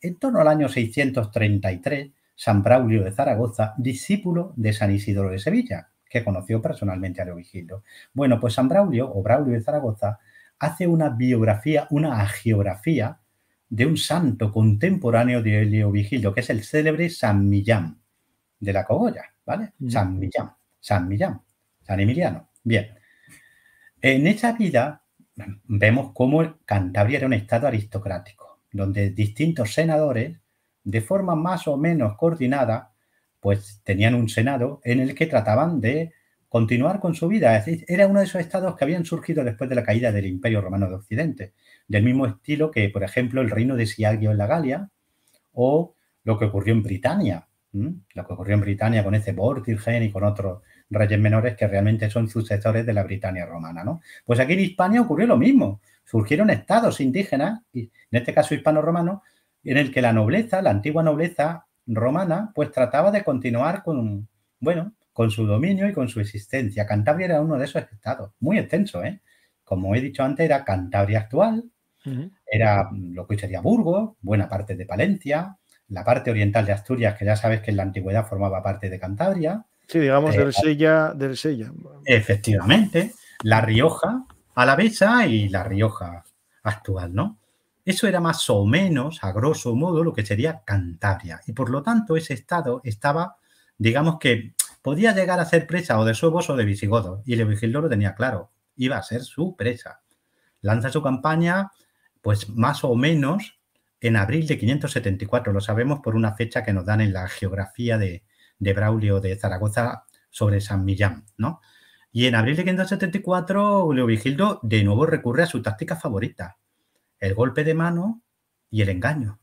en torno al año 633 San Braulio de Zaragoza, discípulo de San Isidoro de Sevilla, que conoció personalmente a Leovigildo. Bueno, pues San Braulio o Braulio de Zaragoza hace una biografía, una agiografía de un santo contemporáneo de Leovigildo, que es el célebre San Millán de la Cogolla, ¿vale? San Millán, San Millán. San Emiliano. Bien. En esa vida vemos cómo Cantabria era un estado aristocrático, donde distintos senadores, de forma más o menos coordinada, pues tenían un senado en el que trataban de continuar con su vida. decir, era uno de esos estados que habían surgido después de la caída del Imperio Romano de Occidente, del mismo estilo que, por ejemplo, el reino de Siagio en la Galia o lo que ocurrió en Britania, lo que ocurrió en Britania con ese Vortigern y con otros reyes menores que realmente son sucesores de la Britania romana, ¿no? Pues aquí en Hispania ocurrió lo mismo. Surgieron estados indígenas, en este caso hispano-romano, en el que la nobleza, la antigua nobleza romana, pues trataba de continuar con, bueno, con su dominio y con su existencia. Cantabria era uno de esos estados, muy extenso, ¿eh? Como he dicho antes, era Cantabria actual, era lo que hoy sería Burgos, buena parte de Palencia, la parte oriental de Asturias, que ya sabes que en la antigüedad formaba parte de Cantabria, Sí, digamos eh, del eh, Sella, del Sella. Efectivamente, La Rioja alavesa y La Rioja actual, ¿no? Eso era más o menos, a grosso modo, lo que sería Cantabria. Y por lo tanto, ese estado estaba, digamos que podía llegar a ser presa o de suevos o de Visigodo. Y Leovigildo lo tenía claro, iba a ser su presa. Lanza su campaña, pues más o menos en abril de 574, lo sabemos por una fecha que nos dan en la geografía de, de Braulio de Zaragoza sobre San Millán, ¿no? Y en abril de 574, Vigildo de nuevo recurre a su táctica favorita, el golpe de mano y el engaño.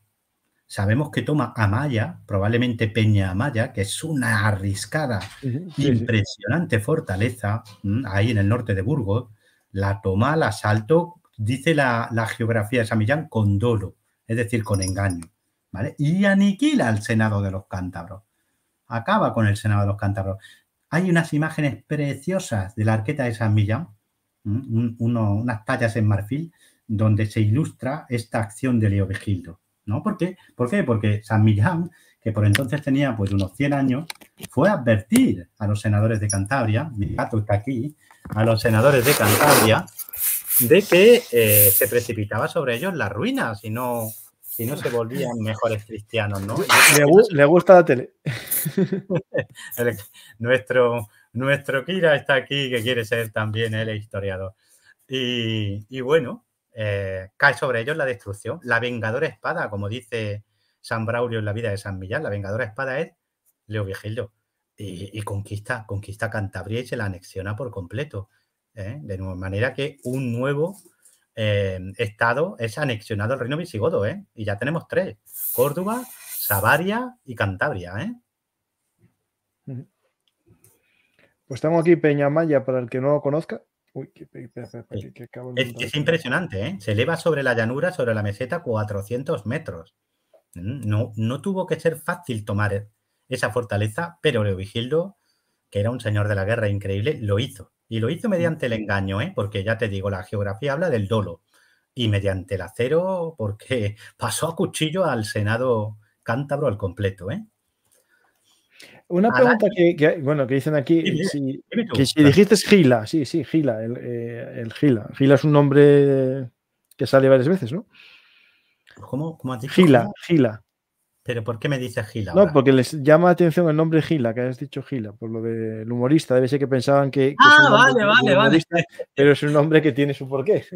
Sabemos que toma Amaya, probablemente Peña Amaya, que es una arriscada, y impresionante fortaleza, ahí en el norte de Burgos, la toma, al asalto, dice la, la geografía de San Millán, con dolo, es decir, con engaño, ¿vale? Y aniquila al Senado de los Cántabros acaba con el Senado de los Cántabros. Hay unas imágenes preciosas de la arqueta de San Millán, unas tallas en marfil, donde se ilustra esta acción de Leo Vegildo. ¿no? ¿Por qué? ¿Por qué? Porque San Millán, que por entonces tenía pues unos 100 años, fue a advertir a los senadores de Cantabria, mi gato está aquí, a los senadores de Cantabria, de que eh, se precipitaba sobre ellos la ruina, si no si no se volvían mejores cristianos, ¿no? Le, gusta la tele. *laughs* nuestro, nuestro Kira está aquí, que quiere ser también el historiador. Y, bueno, eh, cae sobre ellos la destrucción. La vengadora espada, como dice San Braulio en la vida de San Millán, la vengadora espada es Leo Vigilio. Y, conquista, conquista Cantabria y se la anexiona por completo. ¿eh? De manera que un nuevo Em, estado es anexionado al reino visigodo, ¿eh? Y ya tenemos tres, Córdoba, Sabaria y Cantabria, ¿eh? Pues estamos aquí Peñamaya, para el que no lo conozca. Uy, qué, es, impresionante, ¿eh? Se eleva sobre la llanura, sobre la meseta, 400 metros. Mm, no, no tuvo que ser fácil tomar eh, esa fortaleza, pero Leovigildo que era un señor de la guerra increíble, lo hizo. Y lo hizo mediante el engaño, ¿eh? porque ya te digo, la geografía habla del dolo. Y mediante el acero, porque *laughs* pasó a cuchillo al Senado cántabro al completo. ¿eh? Una pregunta que, bueno, que dicen aquí, si, que si dijiste Gila, sí, sí, Gila, el, eh, el, Gila. Gila es un nombre que sale varias veces, ¿no? Pues, ¿Cómo, cómo has dicho? Gila, Gila. ¿Pero por qué me dice Gila? No, porque les llama la atención el nombre Gila, que has dicho Gila, por lo del humorista. Debe ser que pensaban que. que ah, vale, vale, vale. Pero es un nombre que tiene su porqué.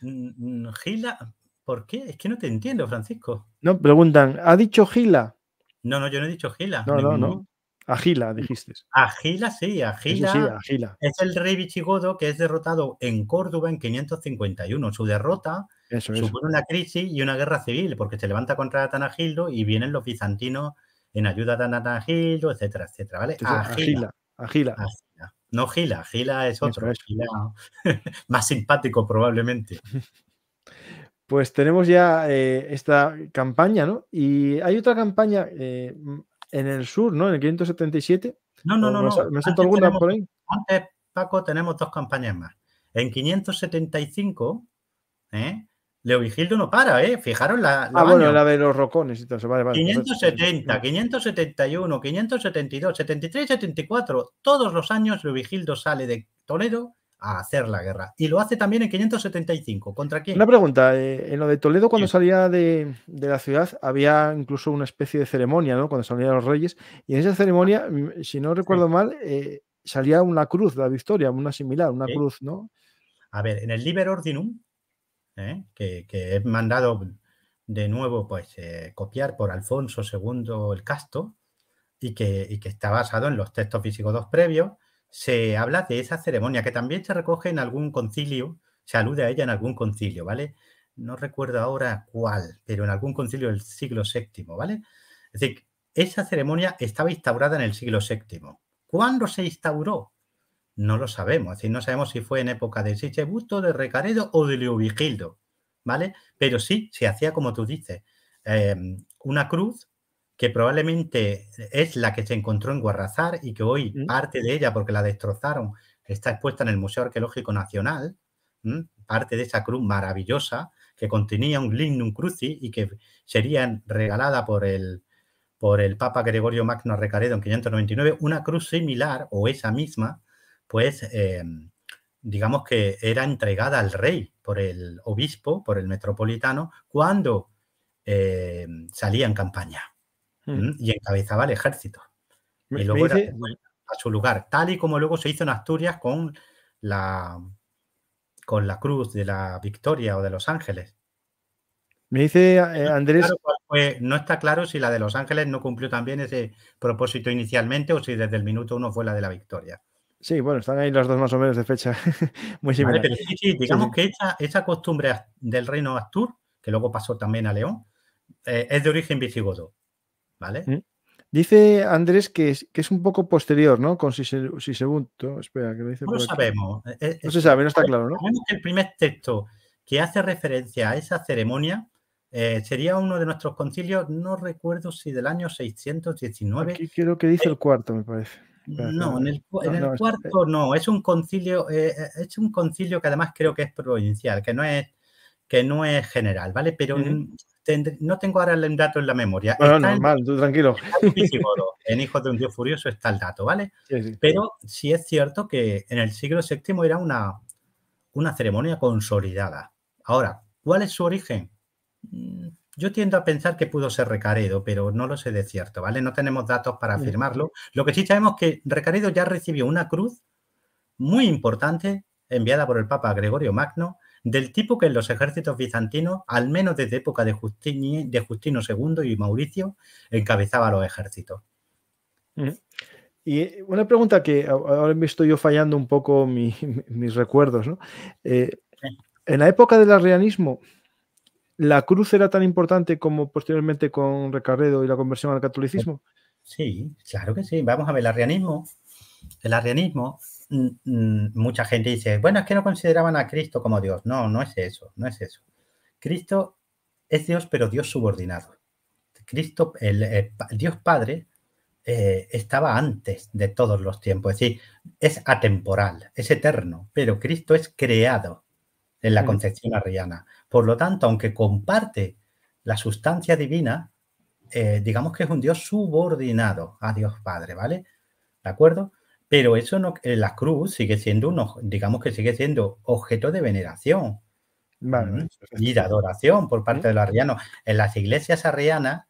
Mm, mm, mm, Gila, ¿por qué? Es que no te entiendo, Francisco. No, preguntan, ¿ha dicho Gila? No, no, yo no he dicho Gila. No, no, no. Agila, dijiste. Agila, sí, Agila, Es el rey vichigodo que es derrotado en Córdoba en 551. Su derrota supone una crisis y una guerra civil, porque se levanta contra Atanagildo y vienen los bizantinos en ayuda de Atanagildo, etcétera, etcétera, ¿vale? Agila. Agila. No Gila, Gila es otro, *laughs* más simpático probablemente. Pues tenemos ya eh, esta campaña, ¿no? Y hay otra campaña eh, en el sur, ¿no? En el 577. No, no, no. no. por ahí? Antes, Paco, tenemos dos campañas más. En 575, ¿eh? Leovigildo no para, ¿eh? Fijaros la. la ah, la de los rocones y todo eso. Vale, vale, 570, 571, 572, 73 74. Todos los años Leovigildo sale de Toledo a hacer la guerra. Y lo hace también en 575. ¿Contra quién? Una pregunta. Eh, en lo de Toledo, cuando salía de, la ciudad, había incluso una especie de ceremonia, ¿no? Cuando salían los reyes. Y en esa ceremonia, ah. mm, si no recuerdo mal, eh, salía una cruz de la victoria, una similar, una cruz, ¿no? A ver, en el Liber Ordinum, ¿eh? que, he mandado de nuevo, pues, copiar por Alfonso segundo el Casto, y que, está basado en los textos físicos previos, se habla de esa ceremonia que también se recoge en algún concilio, se alude a ella en algún concilio, ¿vale? No recuerdo ahora cuál, pero en algún concilio del siglo VII, ¿vale? Es decir, esa ceremonia estaba instaurada en el siglo VII. ¿Cuándo se instauró? No lo sabemos, es decir, no sabemos si fue en época de Sichebusto, de Recaredo o de Leovigildo, ¿vale? Pero sí se hacía, como tú dices, eh, una cruz que probablemente es la que se encontró en Guarrazar y que hoy mm. parte de ella, porque la destrozaron, está expuesta en el Museo Arqueológico Nacional, parte de esa cruz maravillosa que contenía un lignum cruci y que sería regalada por el, por el Papa Gregorio Magno Recaredo en 599, una cruz similar o esa misma, pues eh, digamos que era entregada al rey por el obispo, por el metropolitano, cuando eh, salía en campaña y encabezaba el ejército. y luego era, a su lugar, tal y como luego se hizo en Asturias con la, con la cruz de la Victoria o de Los Ángeles. Me dice eh, Andrés. no está claro si la de Los Ángeles no cumplió también ese propósito inicialmente o si desde el minuto uno fue la de la victoria. Sí, bueno, están ahí los dos más o menos de fecha *laughs* muy similar. digamos que esa, costumbre del reino Astur, que luego pasó también a León, eh, es de origen visigodo. Mm. Dice Andrés que es, un poco posterior, ¿no? Con si segundo, Espera, que lo dice. No sabemos. Eh, eh, no se sabe, no está eh, claro, ¿no? el primer texto que hace referencia a esa ceremonia sería uno de nuestros concilios, no recuerdo si del año 619. Aquí creo que dice el cuarto, me parece. no, en el, cuarto no, es un concilio, es un concilio que además creo que es provincial, que no es que no es general, ¿vale? Pero no tengo ahora el dato en la memoria. Bueno, normal, tranquilo. En Hijos de un Dios Furioso está el dato, ¿vale? Pero sí es cierto que en el siglo VII era una, una ceremonia consolidada. Ahora, ¿cuál es su origen? Mm, yo tiendo a pensar que pudo ser Recaredo, pero no lo sé de cierto, ¿vale? No tenemos datos para afirmarlo. Lo que sí sabemos es que Recaredo ya recibió una cruz muy importante enviada por el Papa Gregorio Magno del tipo que en los ejércitos bizantinos, al menos desde época de, Justino II y Mauricio, encabezaba los ejércitos. Y eh, una pregunta que ahora me estoy yo fallando un poco *laughs* mis recuerdos. ¿no? Eh, en la época del arrianismo, ¿la cruz era tan importante como posteriormente con Recarredo y la conversión al catolicismo? Sí, claro que sí. Vamos a ver, el arrianismo, el arrianismo Mm, mm, mucha gente dice, bueno, es que no consideraban a Cristo como Dios. No, no es eso, no es eso. Cristo es Dios, pero Dios subordinado. Cristo, el, Dios Padre, eh, estaba antes de todos los tiempos, es decir, es atemporal, es eterno, pero Cristo es creado en la mm. concepción arriana. Por lo tanto, aunque comparte la sustancia divina, eh, digamos que es un Dios subordinado a Dios Padre, ¿vale? ¿De acuerdo? Pero eso no, eh, la cruz sigue siendo uno, digamos que sigue siendo objeto de veneración y de adoración por parte de los arrianos. En las iglesias arrianas,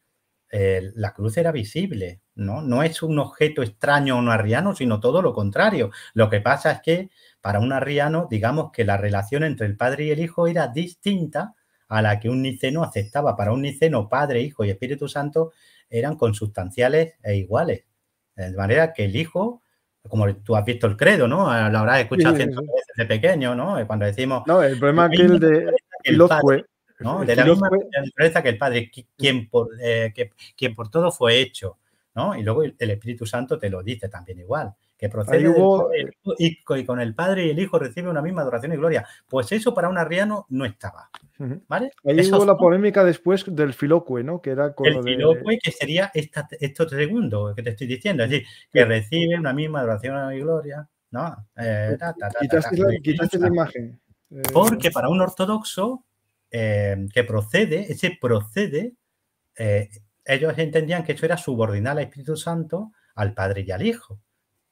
eh, la cruz era visible, ¿no? No es un objeto extraño a un arriano, sino todo lo contrario. Lo que pasa es que para un arriano, digamos que la relación entre el padre y el hijo era distinta a la que un niceno aceptaba. Para un niceno, Padre, Hijo y Espíritu Santo eran consustanciales e iguales. De manera que el Hijo como tú has visto el credo, ¿no? Ah, lo la escuchado cientos de veces de pequeño, ¿no? Eh, cuando decimos... No, el problema es que el de... El padre, ¿no? De la misma naturaleza que el Padre, quien por, eh, que, quien por todo fue hecho, ¿no? Y luego el Espíritu Santo te lo dice también igual que procede eh, y, con el Padre y el Hijo recibe una misma adoración y gloria. Pues eso para un arriano no estaba. ¿vale? Ahí hubo la polémica después del filocue, ¿no? Que era el que sería esta, esto segundo que te estoy diciendo, es decir, que recibe una misma adoración y gloria. No, la, imagen. Eh, Porque para un ortodoxo eh, que procede, ese procede, ellos entendían que eso era subordinar al Espíritu Santo al Padre y al Hijo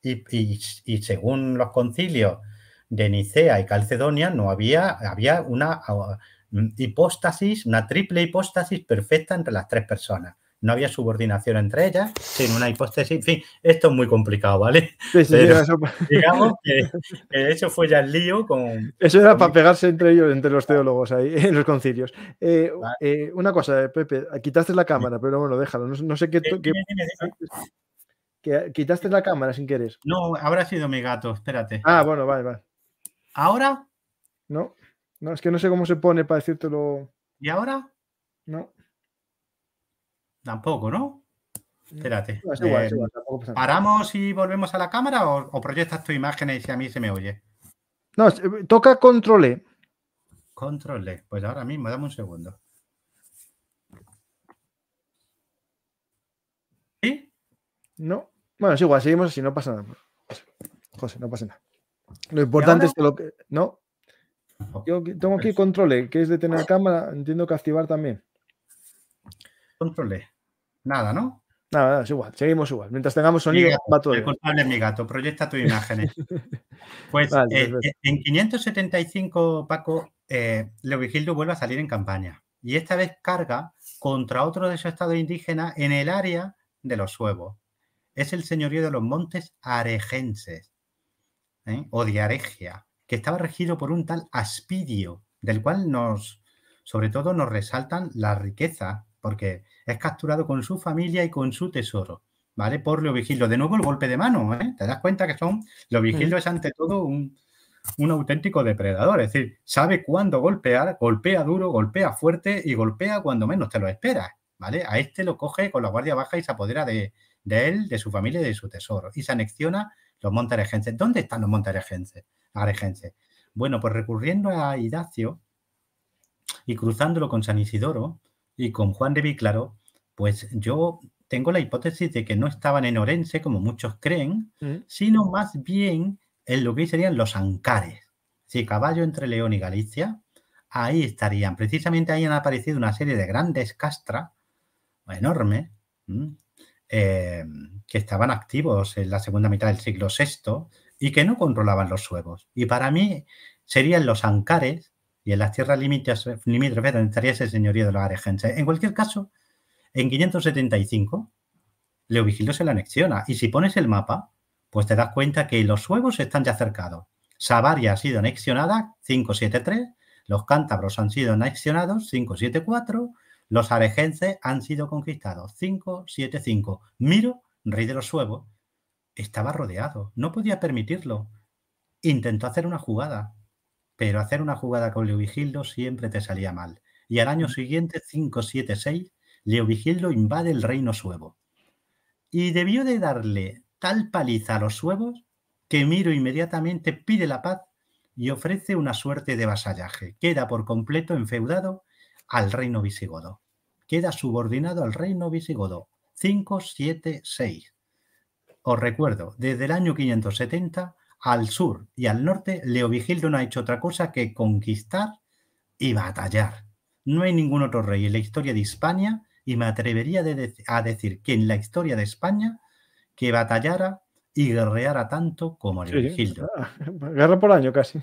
y, según los concilios de Nicea y Calcedonia no había, había una mm, hipóstasis, una triple hipóstasis perfecta entre las tres personas. No había subordinación entre ellas, sin una hipóstasis, En fin, esto es muy complicado, ¿vale? Sí, sí, eso... *laughs* Digamos que, eso fue ya el lío con... Eso era para pegarse entre ellos, entre los teólogos ahí, *laughs* en los concilios. Eh, eh, una cosa, eh, Pepe, quitaste la cámara, pero bueno, déjalo. No, sé qué quitaste la cámara sin querer. No, habrá sido mi gato, espérate. Ah, bueno, vale, vale. ¿Ahora? No, no, es que no sé cómo se pone para decírtelo. ¿Y ahora? No. Tampoco, ¿no? Espérate. Eh, ¿Paramos y volvemos a la cámara o, proyectas tu imagen y si a mí se me oye? No, eh, toca control E. Control E. Pues ahora mismo, dame un segundo. ¿Sí? No. Bueno, es igual, seguimos así, no pasa nada. José, no pasa nada. Lo importante es que lo que. No. Yo tengo aquí controle, que es de tener cámara, entiendo que activar también. Controle. Nada, ¿no? Nada, es igual, seguimos igual. Mientras tengamos sonido, gato, va todo. El mi gato, proyecta tus imágenes. *laughs* pues eh, eh, en 575, Paco, eh, vuelve a salir en campaña. Y esta vez carga contra otro de esos estados indígenas en el área de los Huevos es el señorío de los montes aregenses ¿eh? o de Aregia, que estaba regido por un tal Aspidio, del cual nos, sobre todo, nos resaltan la riqueza, porque es capturado con su familia y con su tesoro, ¿vale? Por Leovigildo. De nuevo, el golpe de mano, ¿eh? Te das cuenta que son. los vigilos es ante todo un, un auténtico depredador, es decir, sabe cuándo golpear, golpea duro, golpea fuerte y golpea cuando menos te lo esperas, ¿vale? A este lo coge con la guardia baja y se apodera de, de él, de su familia y de su tesoro. Y se anexiona los montes ¿Dónde están los montes Bueno, pues recurriendo a Idacio y cruzándolo con San Isidoro y con Juan de Víclaro, pues yo tengo la hipótesis de que no estaban en Orense, como muchos creen, mm. sino más bien en lo que serían los Ancares. Si caballo entre León y Galicia, ahí estarían. Precisamente ahí han aparecido una serie de grandes castras enormes, eh, que estaban activos en la segunda mitad del siglo VI y que no controlaban los suevos. Y para mí serían los ancares y en las tierras limítrofes donde estaría ese señorío de los aregenses. En cualquier caso, en 575, Leovigildo se la anexiona. Y si pones el mapa, pues te das cuenta que los suevos están ya cercados. Sabaria ha sido anexionada, 573, los cántabros han sido anexionados, 574, los arejenses han sido conquistados. 575. Miro, rey de los suevos, estaba rodeado. No podía permitirlo. Intentó hacer una jugada, pero hacer una jugada con Leovigildo siempre te salía mal. Y al año mm. siguiente, 576, Leovigildo invade el reino suevo. Y debió de darle tal paliza a los suevos que Miro inmediatamente pide la paz y ofrece una suerte de vasallaje. Queda por completo enfeudado al reino visigodo queda subordinado al reino visigodo. 576. Os recuerdo, desde el año 570 al sur y al norte, Leovigildo no ha hecho otra cosa que conquistar y batallar. No hay ningún otro rey en la historia de España, y me atrevería a decir que en la historia de España, que batallara y guerreara tanto como Leovigildo. Ah, guerra por año casi.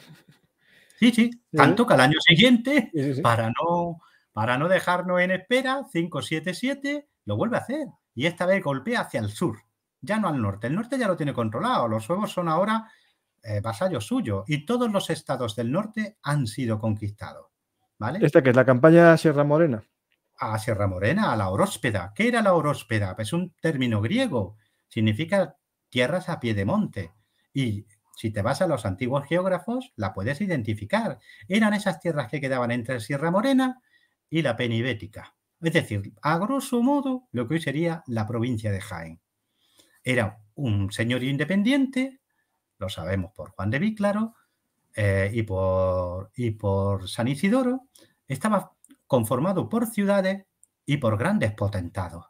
Sí, sí, tanto que al año siguiente, para no para no dejarnos en espera, 577 lo vuelve a hacer y esta vez golpea hacia el sur, ya no al norte. El norte ya lo tiene controlado, los suevos son ahora vasallo eh, vasallos suyos y todos los estados del norte han sido conquistados. ¿vale? Esta que es la campaña de Sierra Morena. A Sierra Morena, a la Horóspeda. ¿Qué era la Horóspeda? Es pues un término griego, significa tierras a pie de monte. Y si te vas a los antiguos geógrafos, la puedes identificar. Eran esas tierras que quedaban entre Sierra Morena y la penibética. Es decir, a grosso modo, lo que hoy sería la provincia de Jaén. Era un señorío independiente, lo sabemos por Juan de Víclaro eh, y, por, y por San Isidoro, estaba conformado por ciudades y por grandes potentados.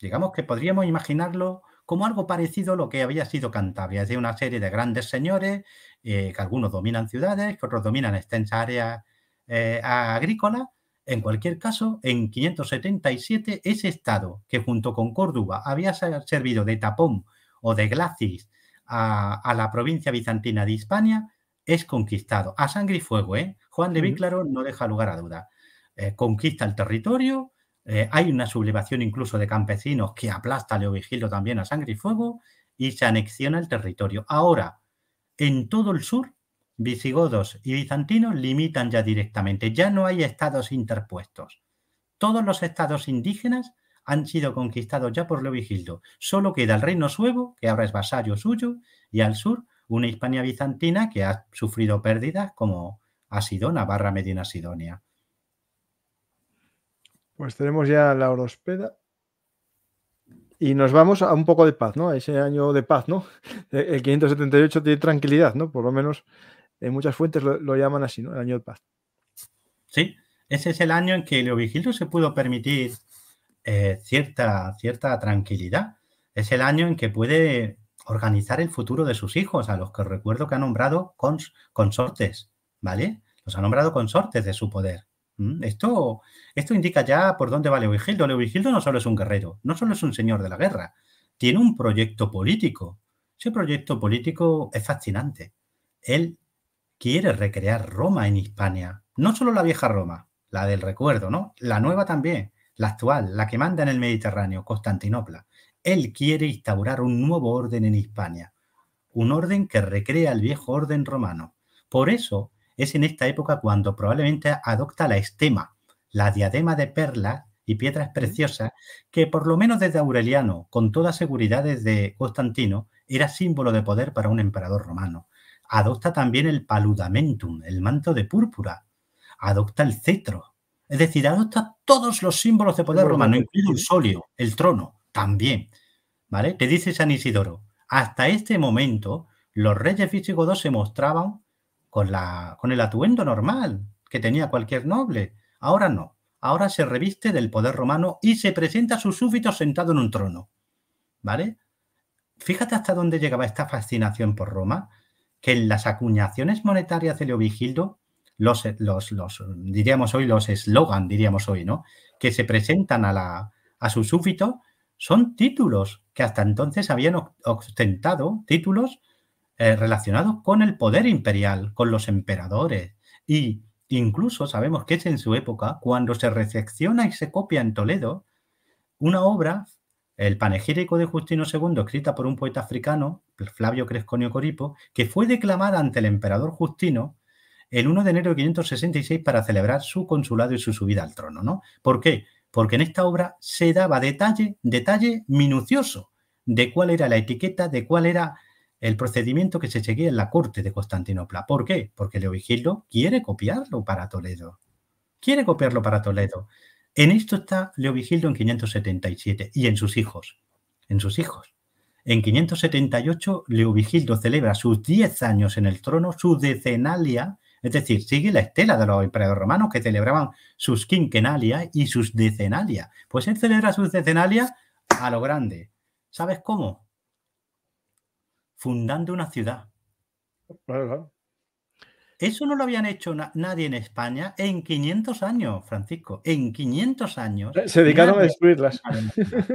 Digamos que podríamos imaginarlo como algo parecido a lo que había sido Cantabria, es decir, una serie de grandes señores, eh, que algunos dominan ciudades, que otros dominan extensas áreas eh, agrícolas, en cualquier caso, en 577 ese estado, que junto con Córdoba había servido de tapón o de glacis a, la provincia bizantina de Hispania, es conquistado a sangre y fuego. ¿eh? Juan de Víclaro no deja lugar a duda. Eh, conquista el territorio, eh, hay una sublevación incluso de campesinos que aplasta a Vigilo también a sangre y fuego y se anexiona el territorio. Ahora, en todo el sur visigodos y bizantinos limitan ya directamente. Ya no hay estados interpuestos. Todos los estados indígenas han sido conquistados ya por Leovigildo. Solo queda el reino suevo, que ahora es vasallo suyo, y al sur una Hispania bizantina que ha sufrido pérdidas como Asidona barra Medina Sidonia. Pues tenemos ya la Orospeda. Y nos vamos a un poco de paz, ¿no? A ese año de paz, ¿no? *laughs* El 578 tiene tranquilidad, ¿no? Por lo menos en muchas fuentes lo, llaman así, ¿no? El año de paz. Sí, ese es el año en que Leovigildo se pudo permitir eh, cierta, cierta tranquilidad. Es el año en que puede organizar el futuro de sus hijos, a los que recuerdo que ha nombrado consortes, ¿vale? Los ha nombrado consortes de su poder. Mm, esto, esto indica ya por dónde va Leovigildo. Leovigildo no solo es un guerrero, no solo es un señor de la guerra, tiene un proyecto político. Ese proyecto político es fascinante. Él quiere recrear Roma en Hispania. No solo la vieja Roma, la del recuerdo, ¿no? La nueva también, la actual, la que manda en el Mediterráneo, Constantinopla. Él quiere instaurar un nuevo orden en Hispania, un orden que recrea el viejo orden romano. Por eso es en esta época cuando probablemente adopta la estema, la diadema de perlas y piedras preciosas, que por lo menos desde Aureliano, con toda seguridad desde Constantino, era símbolo de poder para un emperador romano adopta también el paludamentum, el manto de púrpura, adopta el cetro, es decir, adopta todos los símbolos de poder romano, incluido el solio, el trono, también. ¿Vale? Te dice San Isidoro, hasta este momento los reyes visigodos se mostraban con, la, con el atuendo normal que tenía cualquier noble. Ahora no. Ahora se reviste del poder romano y se presenta a sus súbditos sentado en un trono. ¿Vale? Fíjate hasta dónde llegaba esta fascinación por Roma que en las acuñaciones monetarias de Leovigildo, los, los, diríamos hoy, los eslogan, diríamos hoy, ¿no? Que se presentan a, la, a su súfito son títulos que hasta entonces habían ostentado, títulos eh, relacionados con el poder imperial, con los emperadores. Y incluso sabemos que es en su época, cuando se recepciona y se copia en Toledo, una obra el panegírico de Justino II, escrita por un poeta africano, Flavio Cresconio Coripo, que fue declamada ante el emperador Justino el 1 de enero de 566 para celebrar su consulado y su subida al trono, ¿no? ¿Por qué? Porque en esta obra se daba detalle, detalle minucioso de cuál era la etiqueta, de cuál era el procedimiento que se seguía en la corte de Constantinopla. ¿Por qué? Porque Leovigildo quiere copiarlo para Toledo. Quiere copiarlo para Toledo. En esto está Leo Vigildo en 577 y en sus hijos, en sus hijos. En 578, Leovigildo celebra sus 10 años en el trono, su decenalia, es decir, sigue la estela de los emperadores romanos que celebraban sus quinquenalia y sus decenalias. Pues él celebra sus decenalias a lo grande. ¿Sabes cómo? Fundando una ciudad. Eso no lo habían hecho nadie en España en 500 años, Francisco. En 500 años. Se dedicaron a destruirlas.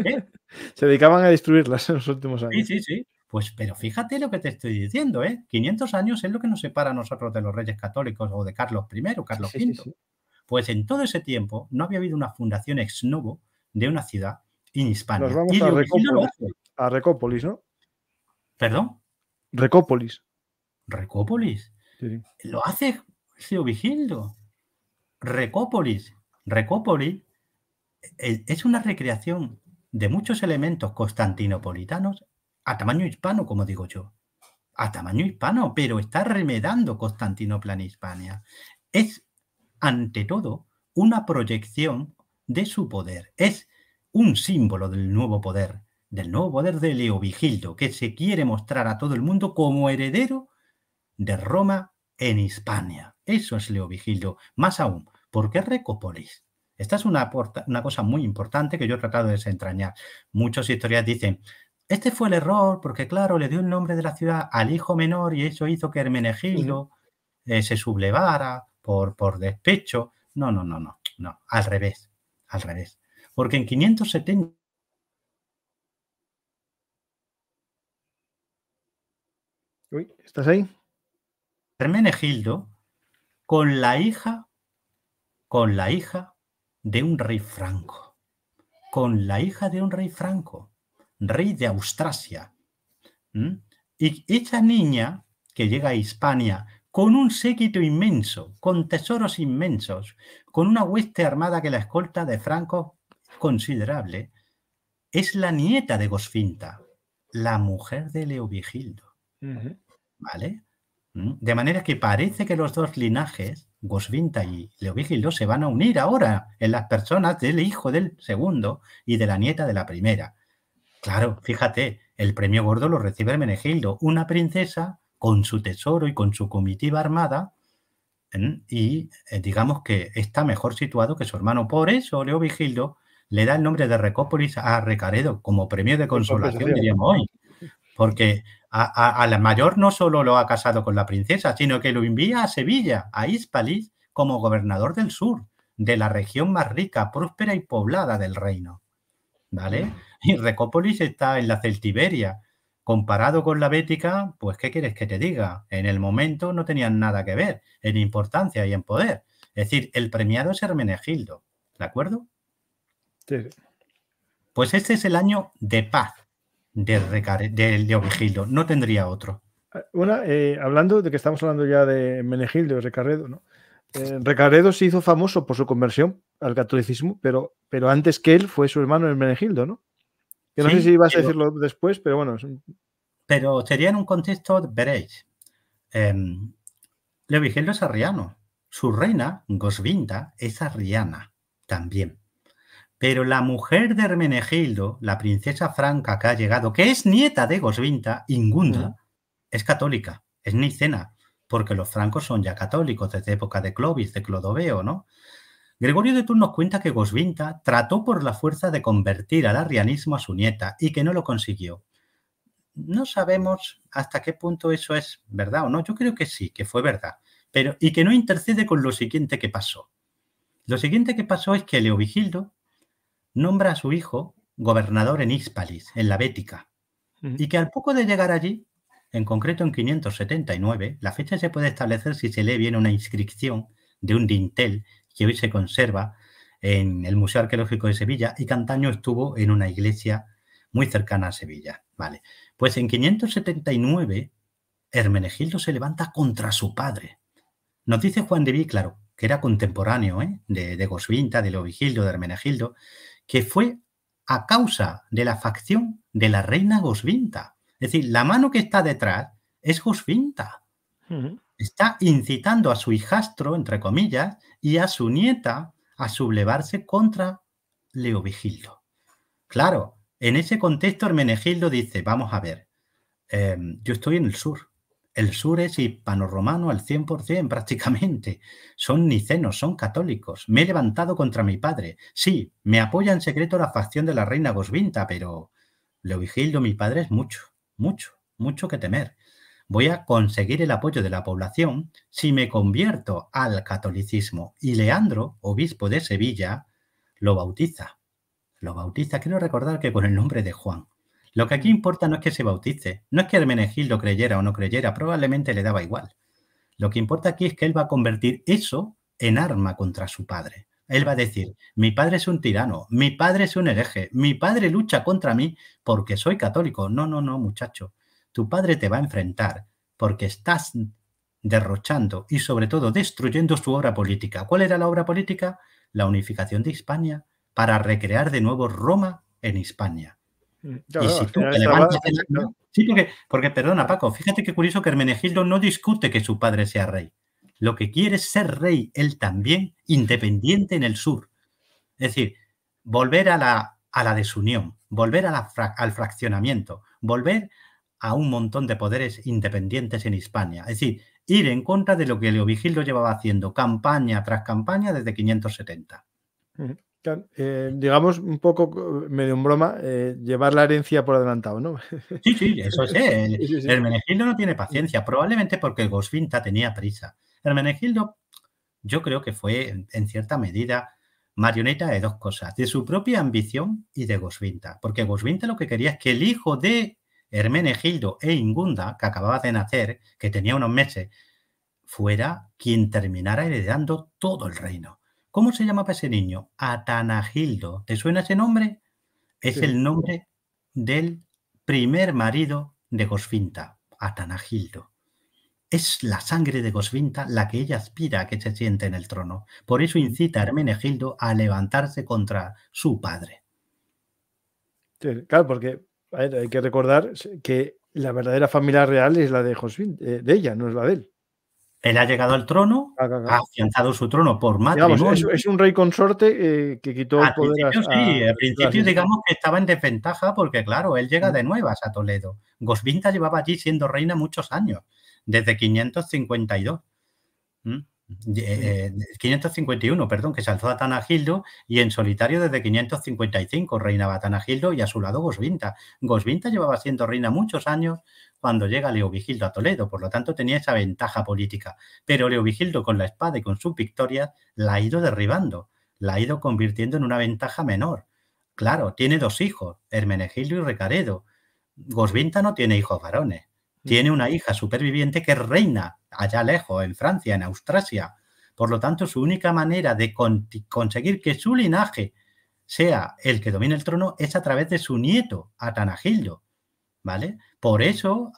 ¿eh? *laughs* Se dedicaban a destruirlas en los últimos años. Sí, sí, sí. Pues, pero fíjate lo que te estoy diciendo, ¿eh? 500 años es lo que nos separa a nosotros de los reyes católicos o de Carlos I, Carlos V. Pues en todo ese tiempo no había habido una fundación ex novo de una ciudad en España. Nos vamos a, a Recópolis, ¿no? ¿Perdón? Recópolis. Recópolis. Lo hace Seo Vigildo. Recópolis. Recópolis eh, es una recreación de muchos elementos constantinopolitanos a tamaño hispano, como digo yo. A tamaño hispano, pero está remedando Constantinopla en Hispania. Es, ante todo, una proyección de su poder. Es un símbolo del nuevo poder, del nuevo poder de Leovigildo, que se quiere mostrar a todo el mundo como heredero de Roma en Hispania. Eso es Leo Vigilio, más aún, ¿por qué Recopolis? Esta es una, cosa muy importante que yo he tratado de desentrañar. Muchos historiadores dicen, este fue el error porque, claro, le dio el nombre de la ciudad al hijo menor y eso hizo que Hermenegildo eh, se sublevara por, despecho. No, no, no, no, no, al revés, al revés. Porque en 570 Uy, ¿estás ahí? Hermenegildo con la hija, con la hija de un rey franco, con la hija de un rey franco, rey de Austrasia. ¿Mm? Y esa niña que llega a Hispania con un séquito inmenso, con tesoros inmensos, con una hueste armada que la escolta de Franco considerable, es la nieta de Gosfinta, la mujer de Leovigildo. ¿Vale? ¿Mm? De manera que parece que los dos linajes, Gosvinta y Leovigildo, se van a unir ahora en las personas del hijo del segundo y de la nieta de la primera. Claro, fíjate, el premio gordo lo recibe Hermenegildo, una princesa con su tesoro y con su comitiva armada, y eh, digamos que está mejor situado que su hermano. Por eso Leovigildo le da el nombre de Recópolis a Recaredo como premio de consolación, diríamos hoy porque a, la mayor no solo lo ha casado con la princesa, sino que lo envía a Sevilla, a Hispalis, como gobernador del sur, de la región más rica, próspera y poblada del reino. ¿Vale? Mm. Y Recópolis está en la Celtiberia. Comparado con la Bética, pues, ¿qué quieres que te diga? En el momento no tenían nada que ver en importancia y en poder. Es decir, el premiado es Hermenegildo. ¿De acuerdo? Pues este es el año de paz, de, de Leovigildo, no tendría otro. Ah, una, eh, hablando de que estamos hablando ya de Menegildo, Recaredo, ¿no? Eh, Recaredo se hizo famoso por su conversión al catolicismo, pero, pero antes que él fue su hermano el Menegildo, ¿no? que no sé si vas a decirlo después, pero bueno. Pero sería en un contexto, veréis. Eh, em, Leovigildo es arriano. Su reina, Gosvinda, es arriana también. Pero la mujer de Hermenegildo, la princesa franca que ha llegado, que es nieta de Gosvinta, Ingunda, es católica, es nicena, porque los francos son ya católicos desde época de Clovis, de Clodoveo, ¿no? Gregorio de Tours nos cuenta que Gosvinta trató por la fuerza de convertir al arrianismo a su nieta y que no lo consiguió. No sabemos hasta qué punto eso es verdad o no. Yo creo que sí, que fue verdad. Pero, y que no intercede con lo siguiente que pasó. Lo siguiente que pasó es que Leovigildo nombra a su hijo gobernador en Hispalis, en la Bética, y que al poco de llegar allí, en concreto en 579, la fecha se puede establecer si se lee bien una inscripción de un dintel que hoy se conserva en el Museo Arqueológico de Sevilla y Cantaño estuvo en una iglesia muy cercana a Sevilla. Vale. Pues en 579, Hermenegildo se levanta contra su padre. Nos dice Juan de Ví, claro, que era contemporáneo ¿eh? de, de de Leovigildo, de Hermenegildo, que fue a causa de la facción de la reina Gosvinta. Es decir, la mano que está detrás es Gosvinta. Está incitando a su hijastro, entre comillas, y a su nieta a sublevarse contra Leovigildo. Claro, en ese contexto Hermenegildo dice, vamos a ver, eh, yo estoy en el sur, el sur es hispano-romano al 100% prácticamente. Son nicenos, son católicos. Me he levantado contra mi padre. Sí, me apoya en secreto la facción de la reina Gosvinta, pero Leovigildo, mi padre, es mucho, mucho, mucho que temer. Voy a conseguir el apoyo de la población si me convierto al catolicismo. Y Leandro, obispo de Sevilla, lo bautiza. Lo bautiza, quiero recordar que con el nombre de Juan. Lo que aquí importa no es que se bautice, no es que Hermenegildo creyera o no creyera, probablemente le daba igual. Lo que importa aquí es que él va a convertir eso en arma contra su padre. Él va a decir, mi padre es un tirano, mi padre es un hereje, mi padre lucha contra mí porque soy católico. No, no, no, muchacho. Tu padre te va a enfrentar porque estás derrochando y sobre todo destruyendo su obra política. ¿Cuál era la obra política? La unificación de España para recrear de nuevo Roma en España si porque, perdona, Paco, fíjate qué curioso que Hermenegildo no discute que su padre sea rey. Lo que quiere es ser rey él también, independiente en el sur. Es decir, volver a la, desunión, volver al fraccionamiento, volver a un montón de poderes independientes en Hispania. Es decir, ir en contra de lo que Leovigildo llevaba haciendo campaña tras campaña desde 570. Eh, digamos, un poco medio en broma, eh, llevar la herencia por adelantado, ¿no? Sí, sí, eso es. *laughs* Eh. Hermenegildo no tiene paciencia, probablemente porque Gosvinta tenía prisa. Hermenegildo, yo creo que fue, en cierta medida, marioneta de dos cosas, de su propia ambición y de Gosvinta, porque Gosvinta lo que quería es que el hijo de Hermenegildo e Ingunda, que acababa de nacer, que tenía unos meses, fuera quien terminara heredando todo el reino. ¿Cómo se llamaba ese niño? Atanagildo. ¿Te suena ese nombre? Es el nombre del primer marido de Gosvinta, Atanagildo. Es la sangre de Gosvinta la que ella aspira a que se siente en el trono. Por eso incita a Hermenegildo a levantarse contra su padre. claro, porque hay que recordar que la verdadera familia real es la de eh, de ella, no es la de él. Él ha llegado al trono, ah, ah, ah. ha afianzado su trono por matrimonio. Es, un rey consorte eh, que quitó el poder a, Sí, al principio digamos que estaba en desventaja porque, claro, él llega mm. de nuevas a Toledo. Gosvinta llevaba allí siendo reina muchos años, desde 552. 551, mm. eh, perdón, que se alzó a Tanagildo y en solitario desde 555 reinaba Tanagildo y a su lado Gosvinta. Gosvinta llevaba siendo reina muchos años cuando llega Leovigildo a Toledo, por lo tanto tenía esa ventaja política. Pero Leovigildo con la espada y con su victoria la ha ido derribando, la ha ido convirtiendo en una ventaja menor. Claro, tiene dos hijos, Hermenegildo y Recaredo. Gosvinta no tiene hijos varones, mm. tiene una hija superviviente que reina allá lejos, en Francia, en Austrasia. Por lo tanto, su única manera de conseguir que su linaje sea el que domine el trono es a través de su nieto, Atanagildo. ¿Vale? Por eso,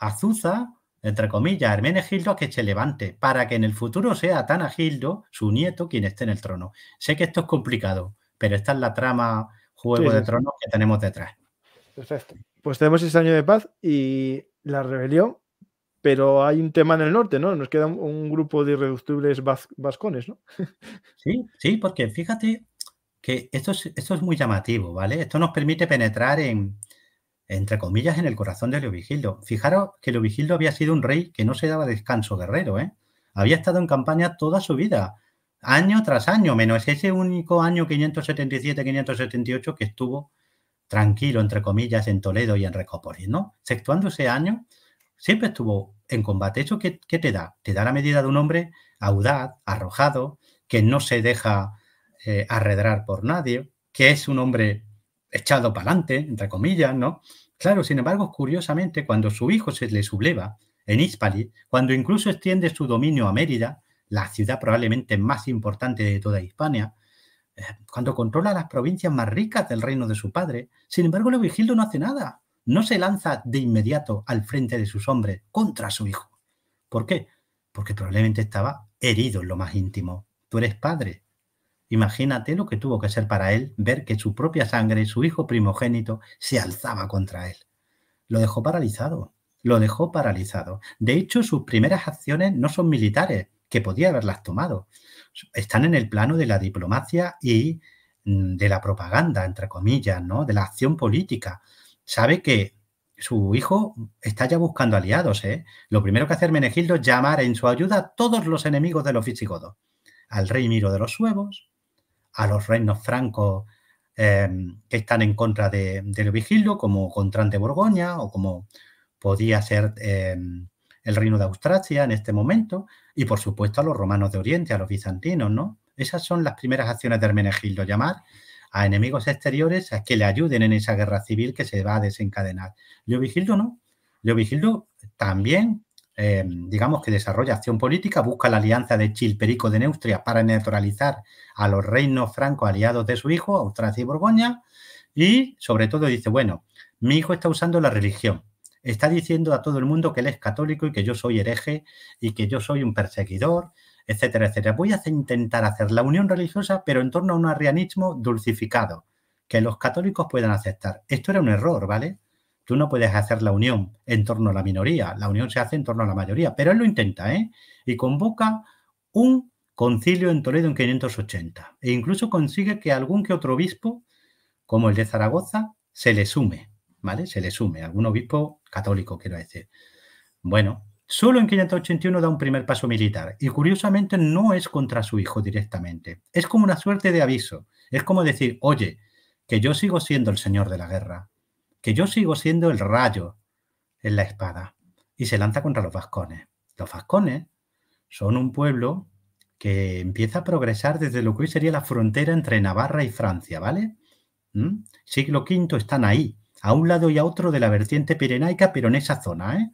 Azuza, entre comillas, Hermenegildo, a que se levante, para que en el futuro sea tan Gildo, su nieto, quien esté en el trono. Sé que esto es complicado, pero esta es la trama Juego de Tronos que tenemos detrás. Perfecto. Pues tenemos ese año de paz y la rebelión, pero hay un tema en el norte, ¿no? Nos queda un, grupo de irreductibles vascones, ¿no? *laughs* Sí, sí, porque fíjate que esto es, esto es muy llamativo, ¿vale? Esto nos permite penetrar en, entre comillas, en el corazón de Leovigildo. Fijaros que Leovigildo había sido un rey que no se daba descanso guerrero, ¿eh? Había estado en campaña toda su vida, año tras año, menos ese único año 577-578 que estuvo tranquilo, entre comillas, en Toledo y en Recópolis, ¿no? Exceptuando ese año, siempre estuvo en combate. ¿Eso qué, te da? Te da la medida de un hombre audaz, arrojado, que no se deja eh, arredrar por nadie, que es un hombre echado para adelante, entre comillas, ¿no? Claro, sin embargo, curiosamente, cuando su hijo se le subleva en Hispali, cuando incluso extiende su dominio a Mérida, la ciudad probablemente más importante de toda Hispania, eh, cuando controla las provincias más ricas del reino de su padre, sin embargo, Leovigildo no hace nada, no se lanza de inmediato al frente de sus hombres contra su hijo. ¿Por qué? Porque probablemente estaba herido en lo más íntimo. Tú eres padre, Imagínate lo que tuvo que ser para él ver que su propia sangre, su hijo primogénito, se alzaba contra él. Lo dejó paralizado, lo dejó paralizado. De hecho, sus primeras acciones no son militares, que podía haberlas tomado. Están en el plano de la diplomacia y mm, de la propaganda, entre comillas, ¿no? De la acción política. Sabe que su hijo está ya buscando aliados, ¿eh? Lo primero que hace Menegildo es llamar en su ayuda a todos los enemigos de los visigodos. Al rey Miro de los Suevos, a los reinos francos em, que están en contra de, Leovigildo, como contrante Borgoña o como podía ser em, el reino de Austrasia en este momento, y por supuesto a los romanos de Oriente, a los bizantinos, ¿no? Esas son las primeras acciones de Hermenegildo, llamar a enemigos exteriores a que le ayuden en esa guerra civil que se va a desencadenar. Leovigildo no. Leovigildo también eh, digamos, que desarrolla acción política, busca la alianza de Chilperico de Neustria para neutralizar a los reinos francos aliados de su hijo, Austrasia y Borgoña, y sobre todo dice, bueno, mi hijo está usando la religión, está diciendo a todo el mundo que él es católico y que yo soy hereje y que yo soy un perseguidor, etcétera, etcétera. Voy a intentar hacer la unión religiosa, pero en torno a un arrianismo dulcificado, que los católicos puedan aceptar. Esto era un error, ¿vale? Tú no puedes hacer la unión en torno a la minoría, la unión se hace en torno a la mayoría, pero él lo intenta, ¿eh? Y convoca un concilio en Toledo en 580 e incluso consigue que algún que otro obispo, como el de Zaragoza, se le sume, ¿vale? Se le sume, algún obispo católico, quiero decir. Bueno, solo en 581 da un primer paso militar y curiosamente no es contra su hijo directamente, es como una suerte de aviso, es como decir, oye, que yo sigo siendo el señor de la guerra, que yo sigo siendo el rayo en la espada. Y se lanza contra los vascones. Los vascones son un pueblo que empieza a progresar desde lo que hoy sería la frontera entre Navarra y Francia, ¿vale? ¿Mm? Siglo V están ahí, a un lado y a otro de la vertiente pirenaica, pero en esa zona, ¿eh?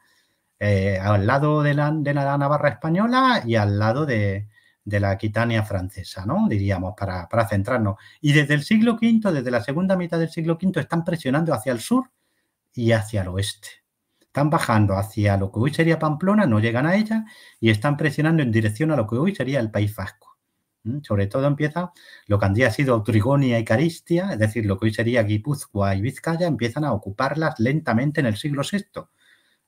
eh al lado la, de la Navarra española y al lado de, de la Aquitania francesa, ¿no? diríamos, para, centrarnos. Y desde el siglo V, desde la segunda mitad del siglo V, están presionando hacia el sur y hacia el oeste. Están bajando hacia lo que hoy sería Pamplona, no llegan a ella, y están presionando en dirección a lo que hoy sería el País Vasco. Sobre todo empieza lo que antes ha sido Trigonia y Caristia, es decir, lo que hoy sería Guipúzcoa y Vizcaya, empiezan a ocuparlas lentamente en el siglo VI.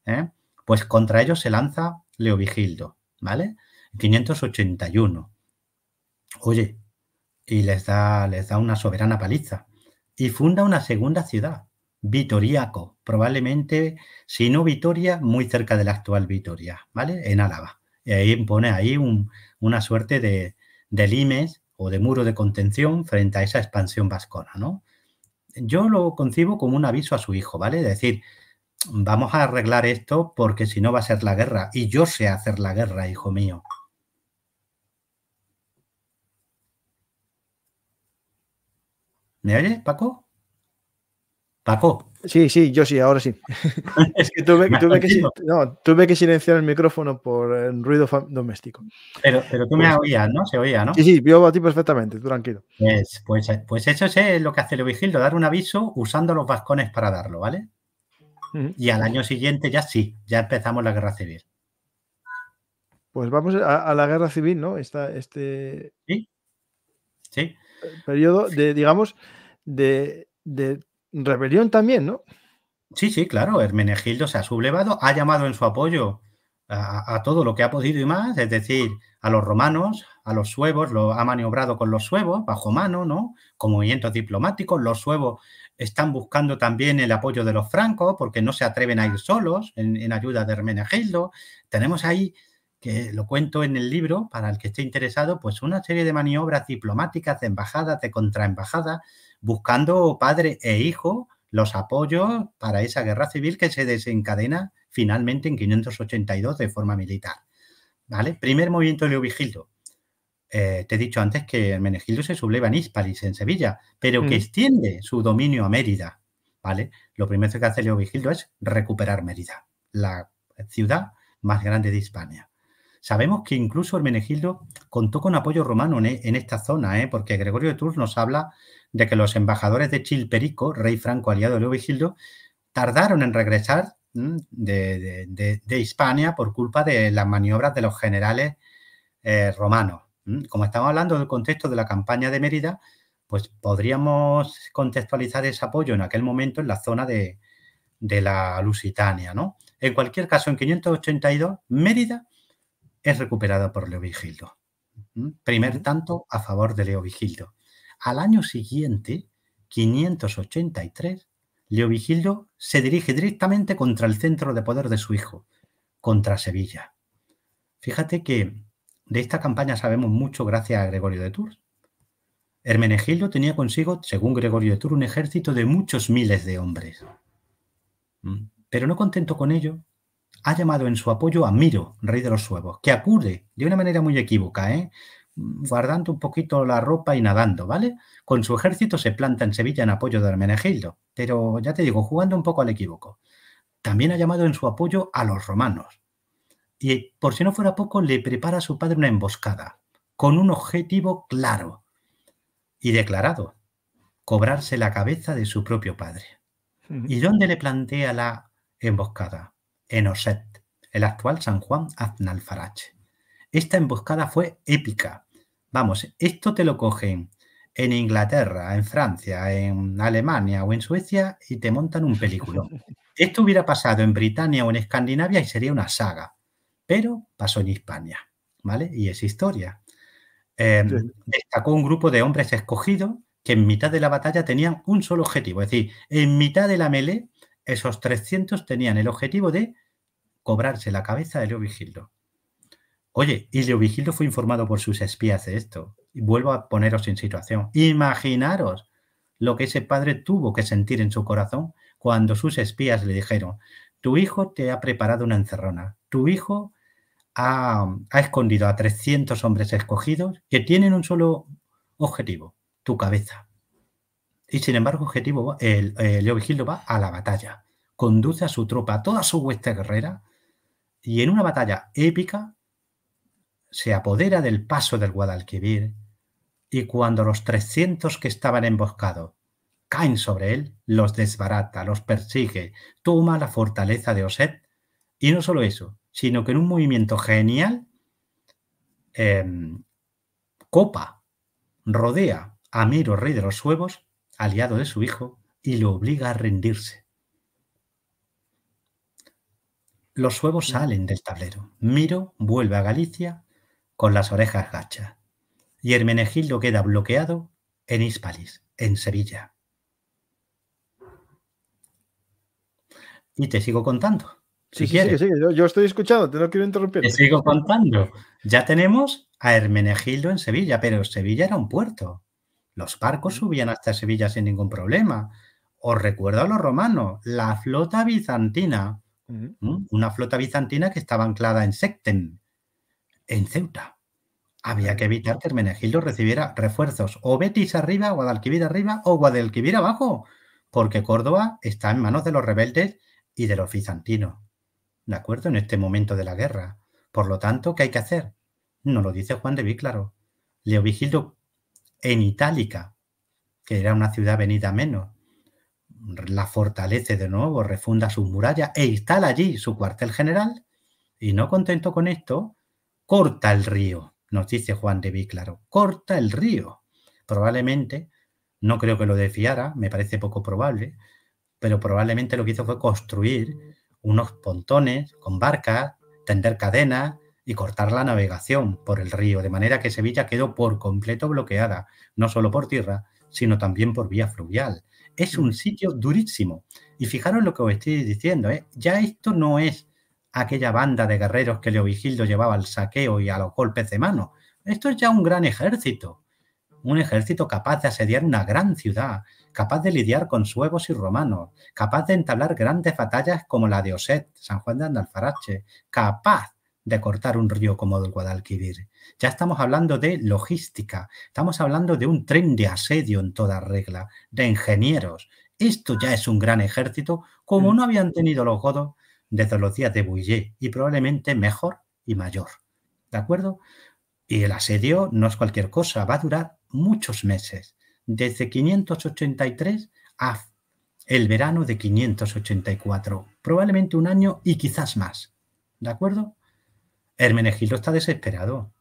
¿eh? Pues contra ellos se lanza Leovigildo, ¿vale? 581. Oye, y les da, da una soberana paliza. Y funda una segunda ciudad, Vitoriaco, probablemente, si no Vitoria, muy cerca de la actual Vitoria, ¿vale? En Álava. Y ahí pone ahí un, una suerte de, limes o de muro de contención frente a esa expansión vascona, ¿no? Yo lo concibo como un aviso a su hijo, ¿vale? decir, vamos a arreglar esto porque si no va a ser la guerra y yo sé hacer la guerra, hijo mío. ¿Me oyes, Paco? Paco. Sí, sí, yo sí, ahora sí. *laughs* es que tuve, que, silenciar el micrófono por el ruido doméstico. Pero, tú me pues oías, ¿no? Se oía, ¿no? Sí, sí, yo a ti perfectamente, tú tranquilo. Pues, pues, pues eso es eh, lo que hace el vigilio, dar un aviso usando los vascones para darlo, ¿vale? Y al año siguiente ya sí, ya empezamos la guerra civil. Pues vamos a, la guerra civil, ¿no? este... Sí, sí periodo de, digamos, de, de rebelión también, ¿no? Sí, sí, claro. Hermenegildo se ha sublevado, ha llamado en su apoyo a, todo lo que ha podido y más, es decir, a los romanos, a los suevos, lo ha maniobrado con los suevos, bajo mano, ¿no? Con movimientos diplomáticos. Los suevos están buscando también el apoyo de los francos porque no se atreven a ir solos en, en ayuda de Hermenegildo. Tenemos ahí que lo cuento en el libro, para el que esté interesado, pues una serie de maniobras diplomáticas, de embajadas, de contraembajadas, buscando padre e hijo los apoyos para esa guerra civil que se desencadena finalmente en 582 de forma militar. ¿Vale? Primer movimiento de Leovigildo. Eh, te he dicho antes que Menegildo se subleva en Hispalis, en Sevilla, pero que mm. extiende su dominio a Mérida. ¿Vale? Lo primero que hace Leovigildo es recuperar Mérida, la ciudad más grande de Hispania. Sabemos que incluso Hermenegildo contó con apoyo romano en, e, esta zona, ¿eh? porque Gregorio de Tours nos habla de que los embajadores de Chilperico, rey franco aliado de Leovigildo, tardaron en regresar de, Hispania por culpa de las maniobras de los generales eh, romanos. Como estamos hablando del contexto de la campaña de Mérida, pues podríamos contextualizar ese apoyo en aquel momento en la zona de, la Lusitania. ¿no? En cualquier caso, en 582, Mérida es recuperado por Leovigildo. Primer tanto a favor de Leovigildo. Al año siguiente, 583, Leovigildo se dirige directamente contra el centro de poder de su hijo, contra Sevilla. Fíjate que de esta campaña sabemos mucho gracias a Gregorio de Tours. Hermenegildo tenía consigo, según Gregorio de Tours, un ejército de muchos miles de hombres. Pero no contento con ello, ha llamado en su apoyo a Miro, rey de los suevos, que acude de una manera muy equívoca, ¿eh? guardando un poquito la ropa y nadando, ¿vale? Con su ejército se planta en Sevilla en apoyo de Hermenegildo, pero ya te digo, jugando un poco al equívoco. También ha llamado en su apoyo a los romanos. Y por si no fuera poco, le prepara a su padre una emboscada, con un objetivo claro y declarado, cobrarse la cabeza de su propio padre. ¿Y dónde le plantea la emboscada? en Osset, el actual San Juan Aznalfarache. Esta emboscada fue épica. Vamos, esto te lo cogen en Inglaterra, en Francia, en Alemania o en Suecia y te montan un peliculón. *laughs* Esto hubiera pasado en Britania o en Escandinavia y sería una saga, pero pasó en España, ¿vale? Y es historia. Em, destacó un grupo de hombres escogidos que en mitad de la batalla tenían un solo objetivo, es decir, en mitad de la melee, esos 300 tenían el objetivo de cobrarse la cabeza de Leo Vigildo. Oye, y Leo Vigildo fue informado por sus espías de esto. Y vuelvo a poneros en situación. Imaginaros lo que ese padre tuvo que sentir en su corazón cuando sus espías le dijeron, tu hijo te ha preparado una encerrona, tu hijo ha, escondido a 300 hombres escogidos que tienen un solo objetivo, tu cabeza. Y sin embargo, objetivo, el, eh, Leo Vigildo va a la batalla, conduce a su tropa, a toda su hueste guerrera, y en una batalla épica se apodera del paso del Guadalquivir y cuando los 300 que estaban emboscados caen sobre él, los desbarata, los persigue, toma la fortaleza de Oset y no solo eso, sino que en un movimiento genial em, copa, rodea a Miro, rey de los suevos, aliado de su hijo, y lo obliga a rendirse. Los huevos salen del tablero. Miro vuelve a Galicia con las orejas gachas. Y Hermenegildo queda bloqueado en Hispalis, en Sevilla. Y te sigo contando. Si quieres. yo, estoy escuchando, te no quiero interrumpir. Te sigo contando. Ya tenemos a Hermenegildo en Sevilla, pero Sevilla era un puerto. Los barcos subían hasta Sevilla sin ningún problema. Os recuerdo a los romanos, la flota bizantina una flota bizantina que estaba anclada en Secten, en Ceuta. Había que evitar que Hermenegildo recibiera refuerzos o Betis arriba, o Guadalquivir arriba o Guadalquivir abajo, porque Córdoba está en manos de los rebeldes y de los bizantinos, ¿de acuerdo? En este momento de la guerra. Por lo tanto, ¿qué hay que hacer? No lo dice Juan de Víclaro. Gildo en Itálica, que era una ciudad venida a menos, la fortalece de nuevo, refunda sus murallas e instala allí su cuartel general. Y no contento con esto, corta el río, nos dice Juan de Víclaro, corta el río. Probablemente, no creo que lo defiara me parece poco probable, pero probablemente lo que hizo fue construir unos pontones con barcas, tender cadenas y cortar la navegación por el río, de manera que Sevilla quedó por completo bloqueada, no solo por tierra, sino también por vía fluvial es un sitio durísimo. Y fijaros lo que os estoy diciendo, ¿eh? ya esto no es aquella banda de guerreros que Leovigildo llevaba al saqueo y a los golpes de mano. Esto es ya un gran ejército, un ejército capaz de asediar una gran ciudad, capaz de lidiar con suevos y romanos, capaz de entablar grandes batallas como la de Oset, San Juan de Andalfarache, capaz de cortar un río como el Guadalquivir. Ya estamos hablando de logística, estamos hablando de un tren de asedio en toda regla, de ingenieros. Esto ya es un gran ejército, como mm. no habían tenido los godos desde los días de Bouillet, y probablemente mejor y mayor. ¿De acuerdo? Y el asedio no es cualquier cosa, va a durar muchos meses, desde 583 a el verano de 584, probablemente un año y quizás más. ¿De acuerdo? Hermenegildo está desesperado.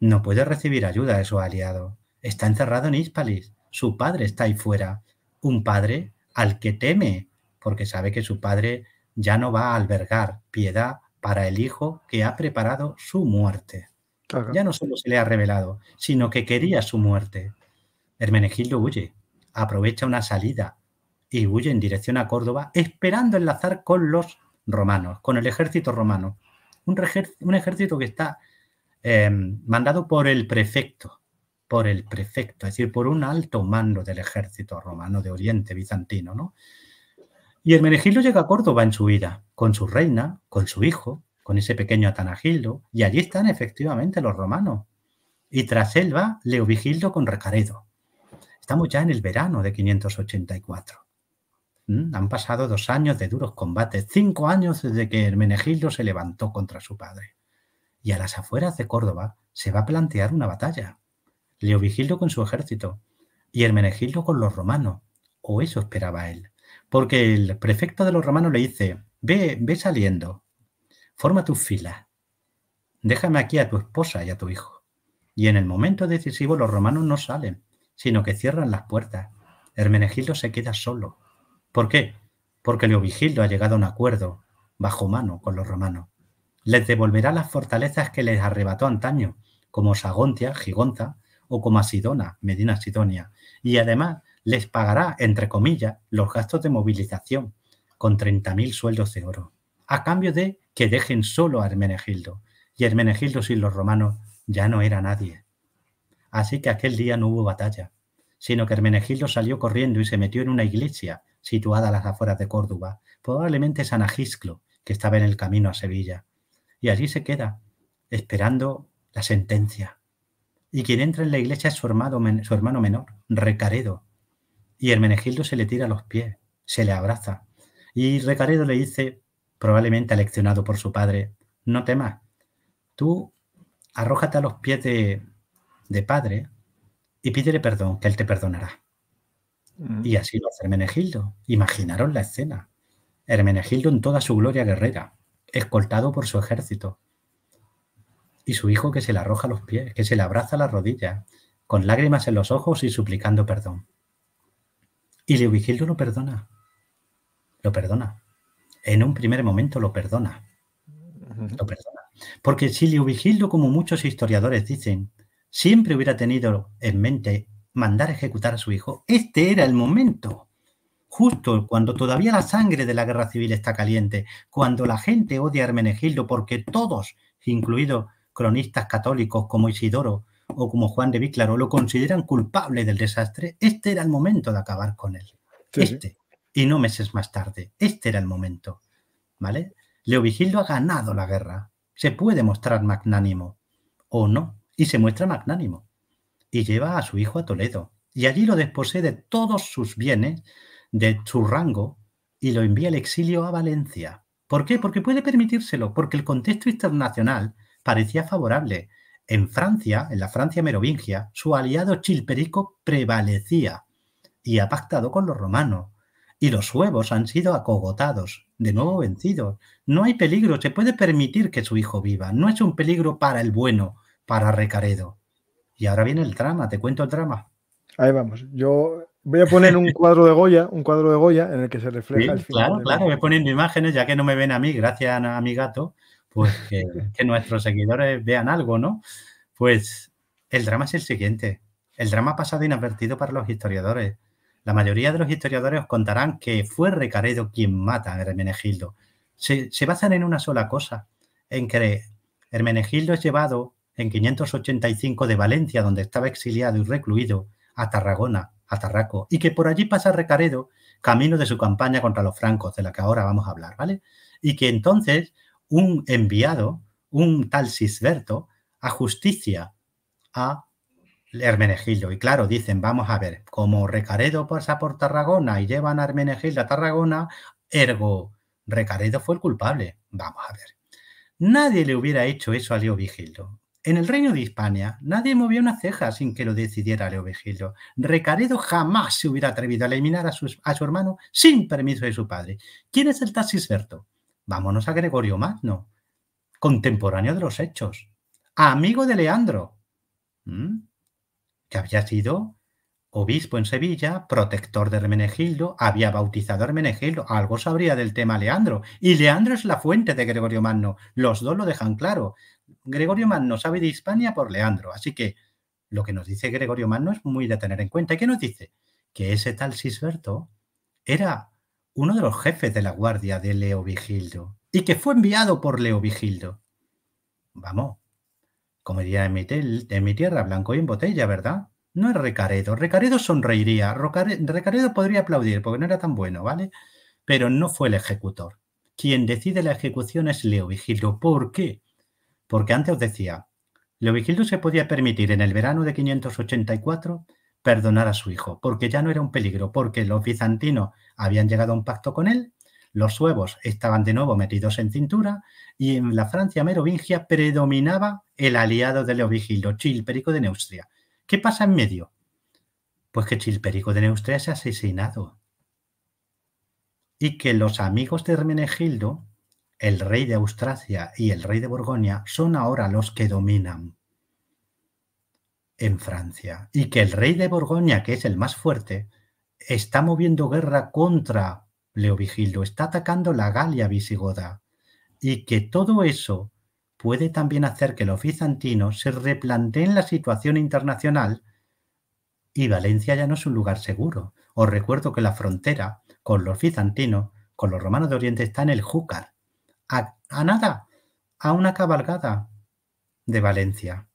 No puede recibir ayuda de su aliado. Está encerrado en Hispalis. Su padre está ahí fuera. Un padre al que teme, porque sabe que su padre ya no va a albergar piedad para el hijo que ha preparado su muerte. Ya no solo se le ha revelado, sino que quería su muerte. Hermenegildo huye, aprovecha una salida y huye en dirección a Córdoba, esperando enlazar con los romanos, con el ejército romano. un ejército que está Em, mandado por el prefecto, por el prefecto, es decir, por un alto mando del ejército romano de Oriente bizantino, ¿no? Y Hermenegildo llega a Córdoba en su vida, con su reina, con su hijo, con ese pequeño Atanagildo, y allí están efectivamente los romanos. Y tras él va Leovigildo con Recaredo. Estamos ya en el verano de 584. ¿Mm? Han pasado dos años de duros combates, cinco años desde que Hermenegildo se levantó contra su padre y a las afueras de Córdoba se va a plantear una batalla. Leovigildo con su ejército y Hermenegildo con los romanos, o eso esperaba él, porque el prefecto de los romanos le dice, ve, ve saliendo, forma tus filas, déjame aquí a tu esposa y a tu hijo. Y en el momento decisivo los romanos no salen, sino que cierran las puertas. Hermenegildo se queda solo. ¿Por qué? Porque Leovigildo ha llegado a un acuerdo bajo mano con los romanos les devolverá las fortalezas que les arrebató antaño, como Sagontia, Gigonta, o como Asidona, Medina Sidonia, y además les pagará, entre comillas, los gastos de movilización, con 30.000 sueldos de oro, a cambio de que dejen solo a Hermenegildo, y Hermenegildo sin los romanos ya no era nadie. Así que aquel día no hubo batalla, sino que Hermenegildo salió corriendo y se metió en una iglesia situada a las afueras de Córdoba, probablemente San Agisclo, que estaba en el camino a Sevilla y allí se queda, esperando la sentencia. Y quien entra en la iglesia es su hermano, menor, Recaredo. Y Hermenegildo se le tira a los pies, se le abraza. Y Recaredo le dice, probablemente aleccionado por su padre, no temas, tú arrójate a los pies de, padre y pídele perdón, que él te perdonará. Mm. Y así lo hace Hermenegildo. Imaginaron la escena. Hermenegildo en toda su gloria guerrera escoltado por su ejército. Y su hijo que se le arroja a los pies, que se le abraza a las rodillas, con lágrimas en los ojos y suplicando perdón. Y Leovigildo lo perdona. Lo perdona. En un primer momento lo perdona. Porque si Leovigildo, como muchos historiadores dicen, siempre hubiera tenido en mente mandar ejecutar a su hijo, este era el momento justo cuando todavía la sangre de la guerra civil está caliente, cuando la gente odia a Hermenegildo porque todos, incluidos cronistas católicos como Isidoro o como Juan de Víclaro, lo consideran culpable del desastre, este era el momento de acabar con él. este. Y no meses más tarde. Este era el momento. ¿Vale? Leovigildo ha ganado la guerra. Se puede mostrar magnánimo o no. Y se muestra magnánimo. Y lleva a su hijo a Toledo. Y allí lo desposee de todos sus bienes de su rango y lo envía al exilio a Valencia. ¿Por qué? Porque puede permitírselo, porque el contexto internacional parecía favorable. En Francia, en la Francia merovingia, su aliado Chilperico prevalecía y ha pactado con los romanos. Y los suevos han sido acogotados, de nuevo vencidos. No hay peligro, se puede permitir que su hijo viva. No es un peligro para el bueno, para Recaredo. Y ahora viene el drama, te cuento el drama. Ahí vamos. Yo Voy a poner un cuadro de Goya, un cuadro de Goya en el que se refleja el final. Claro, claro, voy poniendo imágenes, ya que no me ven a mí, gracias a mi gato, pues *laughs* que, nuestros seguidores vean algo, ¿no? Pues el drama es el siguiente. El drama ha pasado inadvertido para los historiadores. La mayoría de los historiadores os contarán que fue Recaredo quien mata a Hermenegildo. Se, se basan en una sola cosa, en que Hermenegildo es llevado en 585 de Valencia, donde estaba exiliado y recluido, a Tarragona, a Tarraco y que por allí pasa Recaredo, camino de su campaña contra los francos, de la que ahora vamos a hablar, ¿vale? Y que entonces un enviado, un tal Sisberto, ajusticia a Hermenegildo. Y claro, dicen, vamos a ver, como Recaredo pasa por Tarragona y llevan a Hermenegildo a Tarragona, ergo, Recaredo fue el culpable. Vamos a ver. Nadie le hubiera hecho eso a Leo Vigildo. En el reino de Hispania nadie movió una ceja sin que lo decidiera Leovigildo. Recaredo jamás se hubiera atrevido a eliminar a su, hermano sin permiso de su padre. ¿Quién es el Taxisberto? Vámonos a Gregorio Magno, contemporáneo de los hechos, amigo de Leandro, ¿Mm? que había sido obispo en Sevilla, protector de Hermenegildo, había bautizado a Hermenegildo, algo sabría del tema Leandro, y Leandro es la fuente de Gregorio Magno, los dos lo dejan claro. Gregorio Magno sabe de Hispania por Leandro. Así que lo que nos dice Gregorio no es muy de tener en cuenta. ¿Y qué nos dice? Que ese tal Sisberto era uno de los jefes de la guardia de Leo Vigildo y que fue enviado por Leo Vigildo. Vamos, como diría de mi, tierra, blanco y en botella, ¿verdad? No es Recaredo. Recaredo sonreiría. Recaredo podría aplaudir porque no era tan bueno, ¿vale? Pero no fue el ejecutor. Quien decide la ejecución es Leo Vigildo. ¿Por qué? porque antes os decía, Leovigildo se podía permitir en el verano de 584 perdonar a su hijo, porque ya no era un peligro, porque los bizantinos habían llegado a un pacto con él, los suevos estaban de nuevo metidos en cintura y en la Francia merovingia predominaba el aliado de Leovigildo, Chilperico de Neustria. ¿Qué pasa en medio? Pues que Chilperico de Neustria se ha asesinado y que los amigos de Hermenegildo el rey de Austracia y el rey de Borgoña son ahora los que dominan en Francia y que el rey de Borgoña, que es el más fuerte, está moviendo guerra contra Leovigildo, está atacando la Galia visigoda y que todo eso puede también hacer que los bizantinos se replanteen la situación internacional y Valencia ya no es un lugar seguro. Os recuerdo que la frontera con los bizantinos, con los romanos de Oriente, está en el Júcar, a, nada, a una cabalgada de Valencia.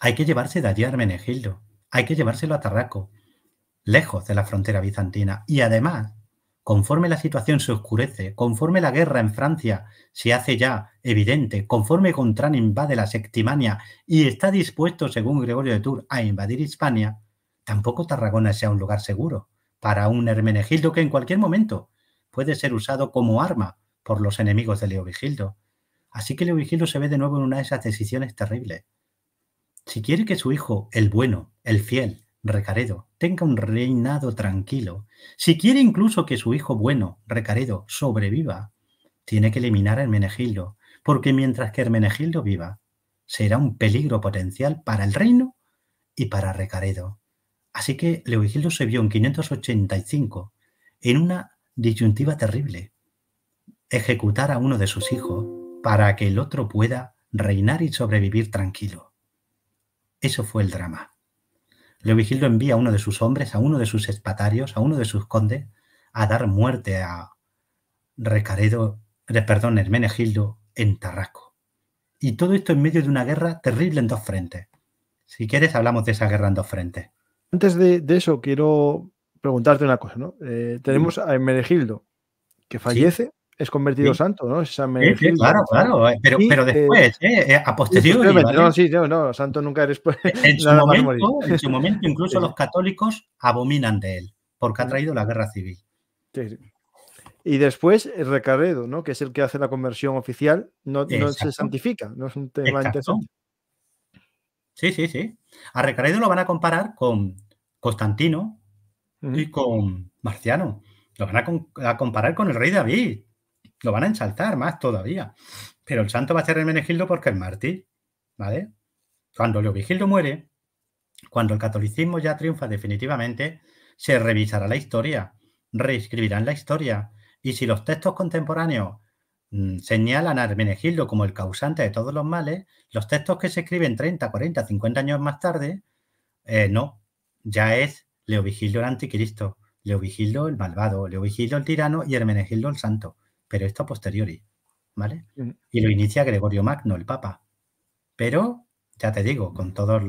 Hay que llevarse de allí a Hermenegildo, hay que llevárselo a Tarraco, lejos de la frontera bizantina. Y además, conforme la situación se oscurece, conforme la guerra en Francia se hace ya evidente, conforme Gontran invade la Septimania y está dispuesto, según Gregorio de Tours, a invadir Hispania, tampoco Tarragona sea un lugar seguro para un Hermenegildo que en cualquier momento puede ser usado como arma por los enemigos de Leovigildo. Así que Vigildo se ve de nuevo en una de esas decisiones terribles. Si quiere que su hijo, el bueno, el fiel, Recaredo, tenga un reinado tranquilo, si quiere incluso que su hijo bueno, Recaredo, sobreviva, tiene que eliminar a Hermenegildo, porque mientras que Hermenegildo viva, será un peligro potencial para el reino y para Recaredo. Así que Leovigildo se vio en 585 en una disyuntiva terrible ejecutar a uno de sus hijos para que el otro pueda reinar y sobrevivir tranquilo. Eso fue el drama. Leovigildo envía a uno de sus hombres, a uno de sus espatarios, a uno de sus condes, a dar muerte a Recaredo, eh, perdón, Hermenegildo en Tarraco. Y todo esto en medio de una guerra terrible en dos frentes. Si quieres, hablamos de esa guerra en dos frentes. Antes de, eso, quiero preguntarte una cosa. ¿no? Eh, tenemos a Hermenegildo, que fallece, es convertido santo, ¿no? sí, claro, claro, eh, pero, pero eh, después, eh, eh a posteriori. No, sí, no, no, santo nunca eres. Pues, en su, momento, en su momento, incluso los católicos abominan de él, porque ha mm. traído la guerra civil. Y después Recaredo, ¿no? Que es el que hace la conversión oficial, no, se santifica, no es un tema interesante. Sí, sí, sí. A Recaredo lo van a comparar con Constantino y con Marciano. Lo van a comparar con el rey David. Lo van a ensaltar más todavía. Pero el santo va a ser Hermenegildo porque es mártir, ¿vale? Cuando Leovigildo muere, cuando el catolicismo ya triunfa definitivamente, se revisará la historia, reescribirán la historia. Y si los textos contemporáneos mm, señalan a Hermenegildo como el causante de todos los males, los textos que se escriben 30, 40, 50 años más tarde, eh, no, ya es Leovigildo el anticristo, Leovigildo el malvado, Leovigildo el tirano y Hermenegildo el santo pero esto a posteriori, ¿vale? Mm. Y lo inicia Gregorio Magno, el Papa. Pero, ya te digo, con todas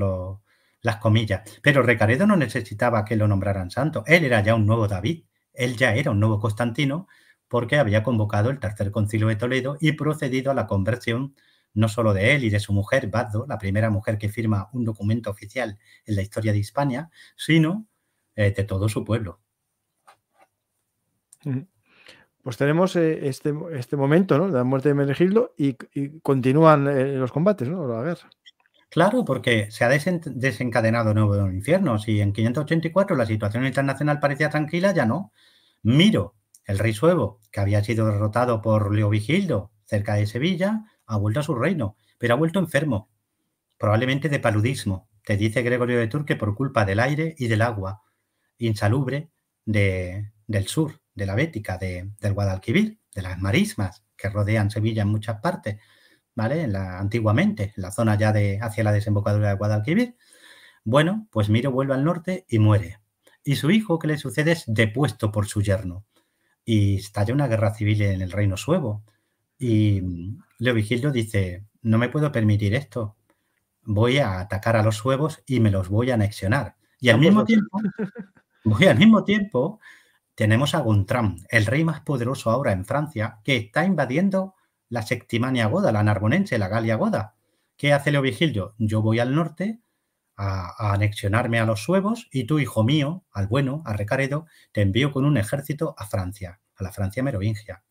las comillas. Pero Recaredo no necesitaba que lo nombraran santo. Él era ya un nuevo David, él ya era un nuevo Constantino, porque había convocado el tercer concilio de Toledo y procedido a la conversión no solo de él y de su mujer, Baddo, la primera mujer que firma un documento oficial en la historia de Hispania, sino eh, de todo su pueblo. Mm pues tenemos eh, este, este momento, ¿no? La muerte de Menegildo y, continúan eh, los combates, ¿no? La guerra. Claro, porque se ha desencadenado nuevo infierno. Si en 584 la situación internacional parecía tranquila, ya no. Miro, el rey suevo, que había sido derrotado por Leovigildo cerca de Sevilla, ha vuelto a su reino, pero ha vuelto enfermo, probablemente de paludismo. Te dice Gregorio de Turque por culpa del aire y del agua insalubre del sur de la Bética, de, del Guadalquivir, de las marismas que rodean Sevilla en muchas partes, ¿vale? antiguamente, en la zona ya de, hacia la desembocadura del Guadalquivir. Bueno, pues Miro vuelve al norte y muere. Y su hijo, que le sucede, es depuesto por su yerno. Y estalla una guerra civil en el reino suevo. Y Leo dice, no me puedo permitir esto. Voy a atacar a los suevos y me los voy a anexionar. Y al mismo tiempo, voy al mismo tiempo tenemos a Guntram, el rey más poderoso ahora en Francia, que está invadiendo la Septimania Goda, la Narbonense, la Galia Goda. ¿Qué hace Leo Yo voy al norte a, anexionarme a los suevos y tú, hijo mío, al bueno, a Recaredo, te envío con un ejército a Francia, a la Francia merovingia.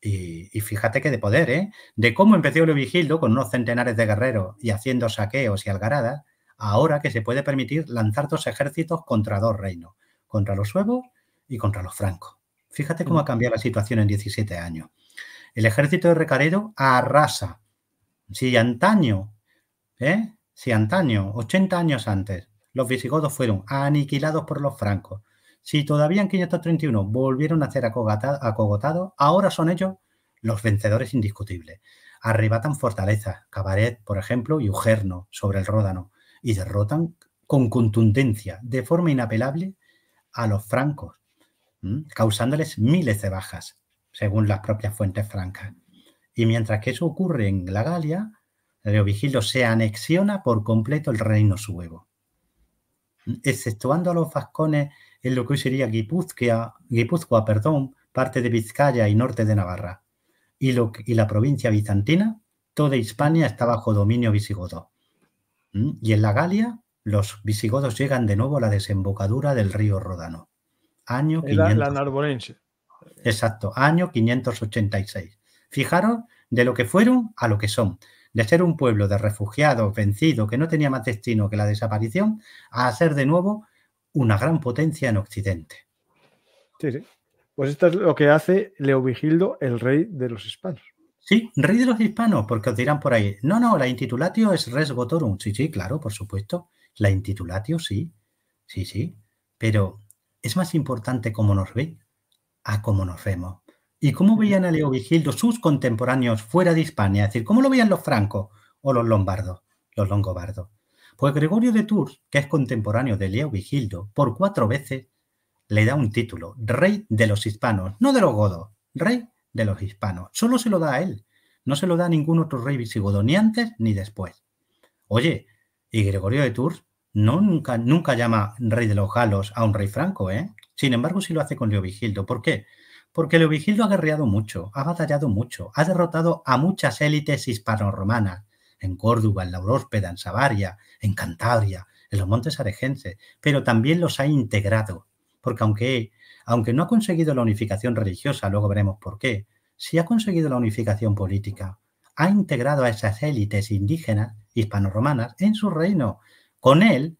Y, fíjate qué de poder, ¿eh? De cómo empezó Leo con unos centenares de guerreros y haciendo saqueos y algaradas, ahora que se puede permitir lanzar dos ejércitos contra dos reinos, contra los suevos y contra los francos. Fíjate cómo mm. ha cambiado la situación en 17 años. El ejército de Recaredo arrasa. Si antaño, ¿eh? si antaño, 80 años antes, los visigodos fueron aniquilados por los francos, si todavía en 531 volvieron a ser acogotados, ahora son ellos los vencedores indiscutibles. Arrebatan fortalezas, Cabaret, por ejemplo, y Ujerno, sobre el Ródano, y derrotan con contundencia, de forma inapelable, a los francos causándoles miles de bajas, según las propias fuentes francas. Y mientras que eso ocurre en la Galia, el Leovigildo se anexiona por completo el reino suevo. Exceptuando a los vascones en lo que hoy sería Guipúzcoa, perdón, parte de Vizcaya y norte de Navarra, y, y la provincia bizantina, toda Hispania está bajo dominio visigodo. Y en la Galia, los visigodos llegan de nuevo a la desembocadura del río Rodano año la narbonense Exacto, año 586. Fijaros de lo que fueron a lo que son. De ser un pueblo de refugiados, vencido, que no tenía más destino que la desaparición, a ser de nuevo una gran potencia en Occidente. Pues esto es lo que hace Leovigildo, el rey de los hispanos. Sí, rey de los hispanos, porque os dirán por ahí, no, no, la intitulatio es res Sí, sí, claro, por supuesto. La intitulatio sí, sí, sí. Pero es más importante cómo nos ve a cómo nos vemos. ¿Y cómo veían a Leo Vigildo sus contemporáneos fuera de Hispania? Es decir, ¿cómo lo veían los francos o los lombardos, los longobardos? Pues Gregorio de Tours, que es contemporáneo de Leo Vigildo, por cuatro veces le da un título, rey de los hispanos, no de los godos, rey de los hispanos. Solo se lo da a él, no se lo da a ningún otro rey visigodo, ni antes ni después. Oye, y Gregorio de Tours nunca, nunca llama rey de los galos a un rey franco, ¿eh? Sin embargo, sí lo hace con Leovigildo. ¿Por qué? Porque Leovigildo ha guerreado mucho, ha batallado mucho, ha derrotado a muchas élites hispanoromanas, en Córdoba, en la en Sabaria, en Cantabria, en los montes arejenses, pero también los ha integrado, porque aunque, aunque no ha conseguido la unificación religiosa, luego veremos por qué, si ha conseguido la unificación política, ha integrado a esas élites indígenas hispanoromanas en su reino, con él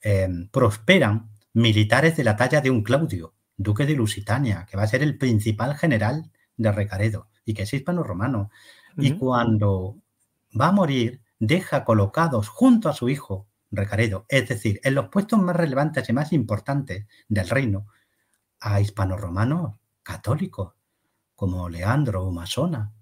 em, prosperan militares de la talla de un Claudio, duque de Lusitania, que va a ser el principal general de Recaredo y que es hispano-romano. Y cuando va a morir, deja colocados junto a su hijo Recaredo, es decir, en los puestos más relevantes y más importantes del reino, a hispano-romanos católicos, como Leandro o Masona.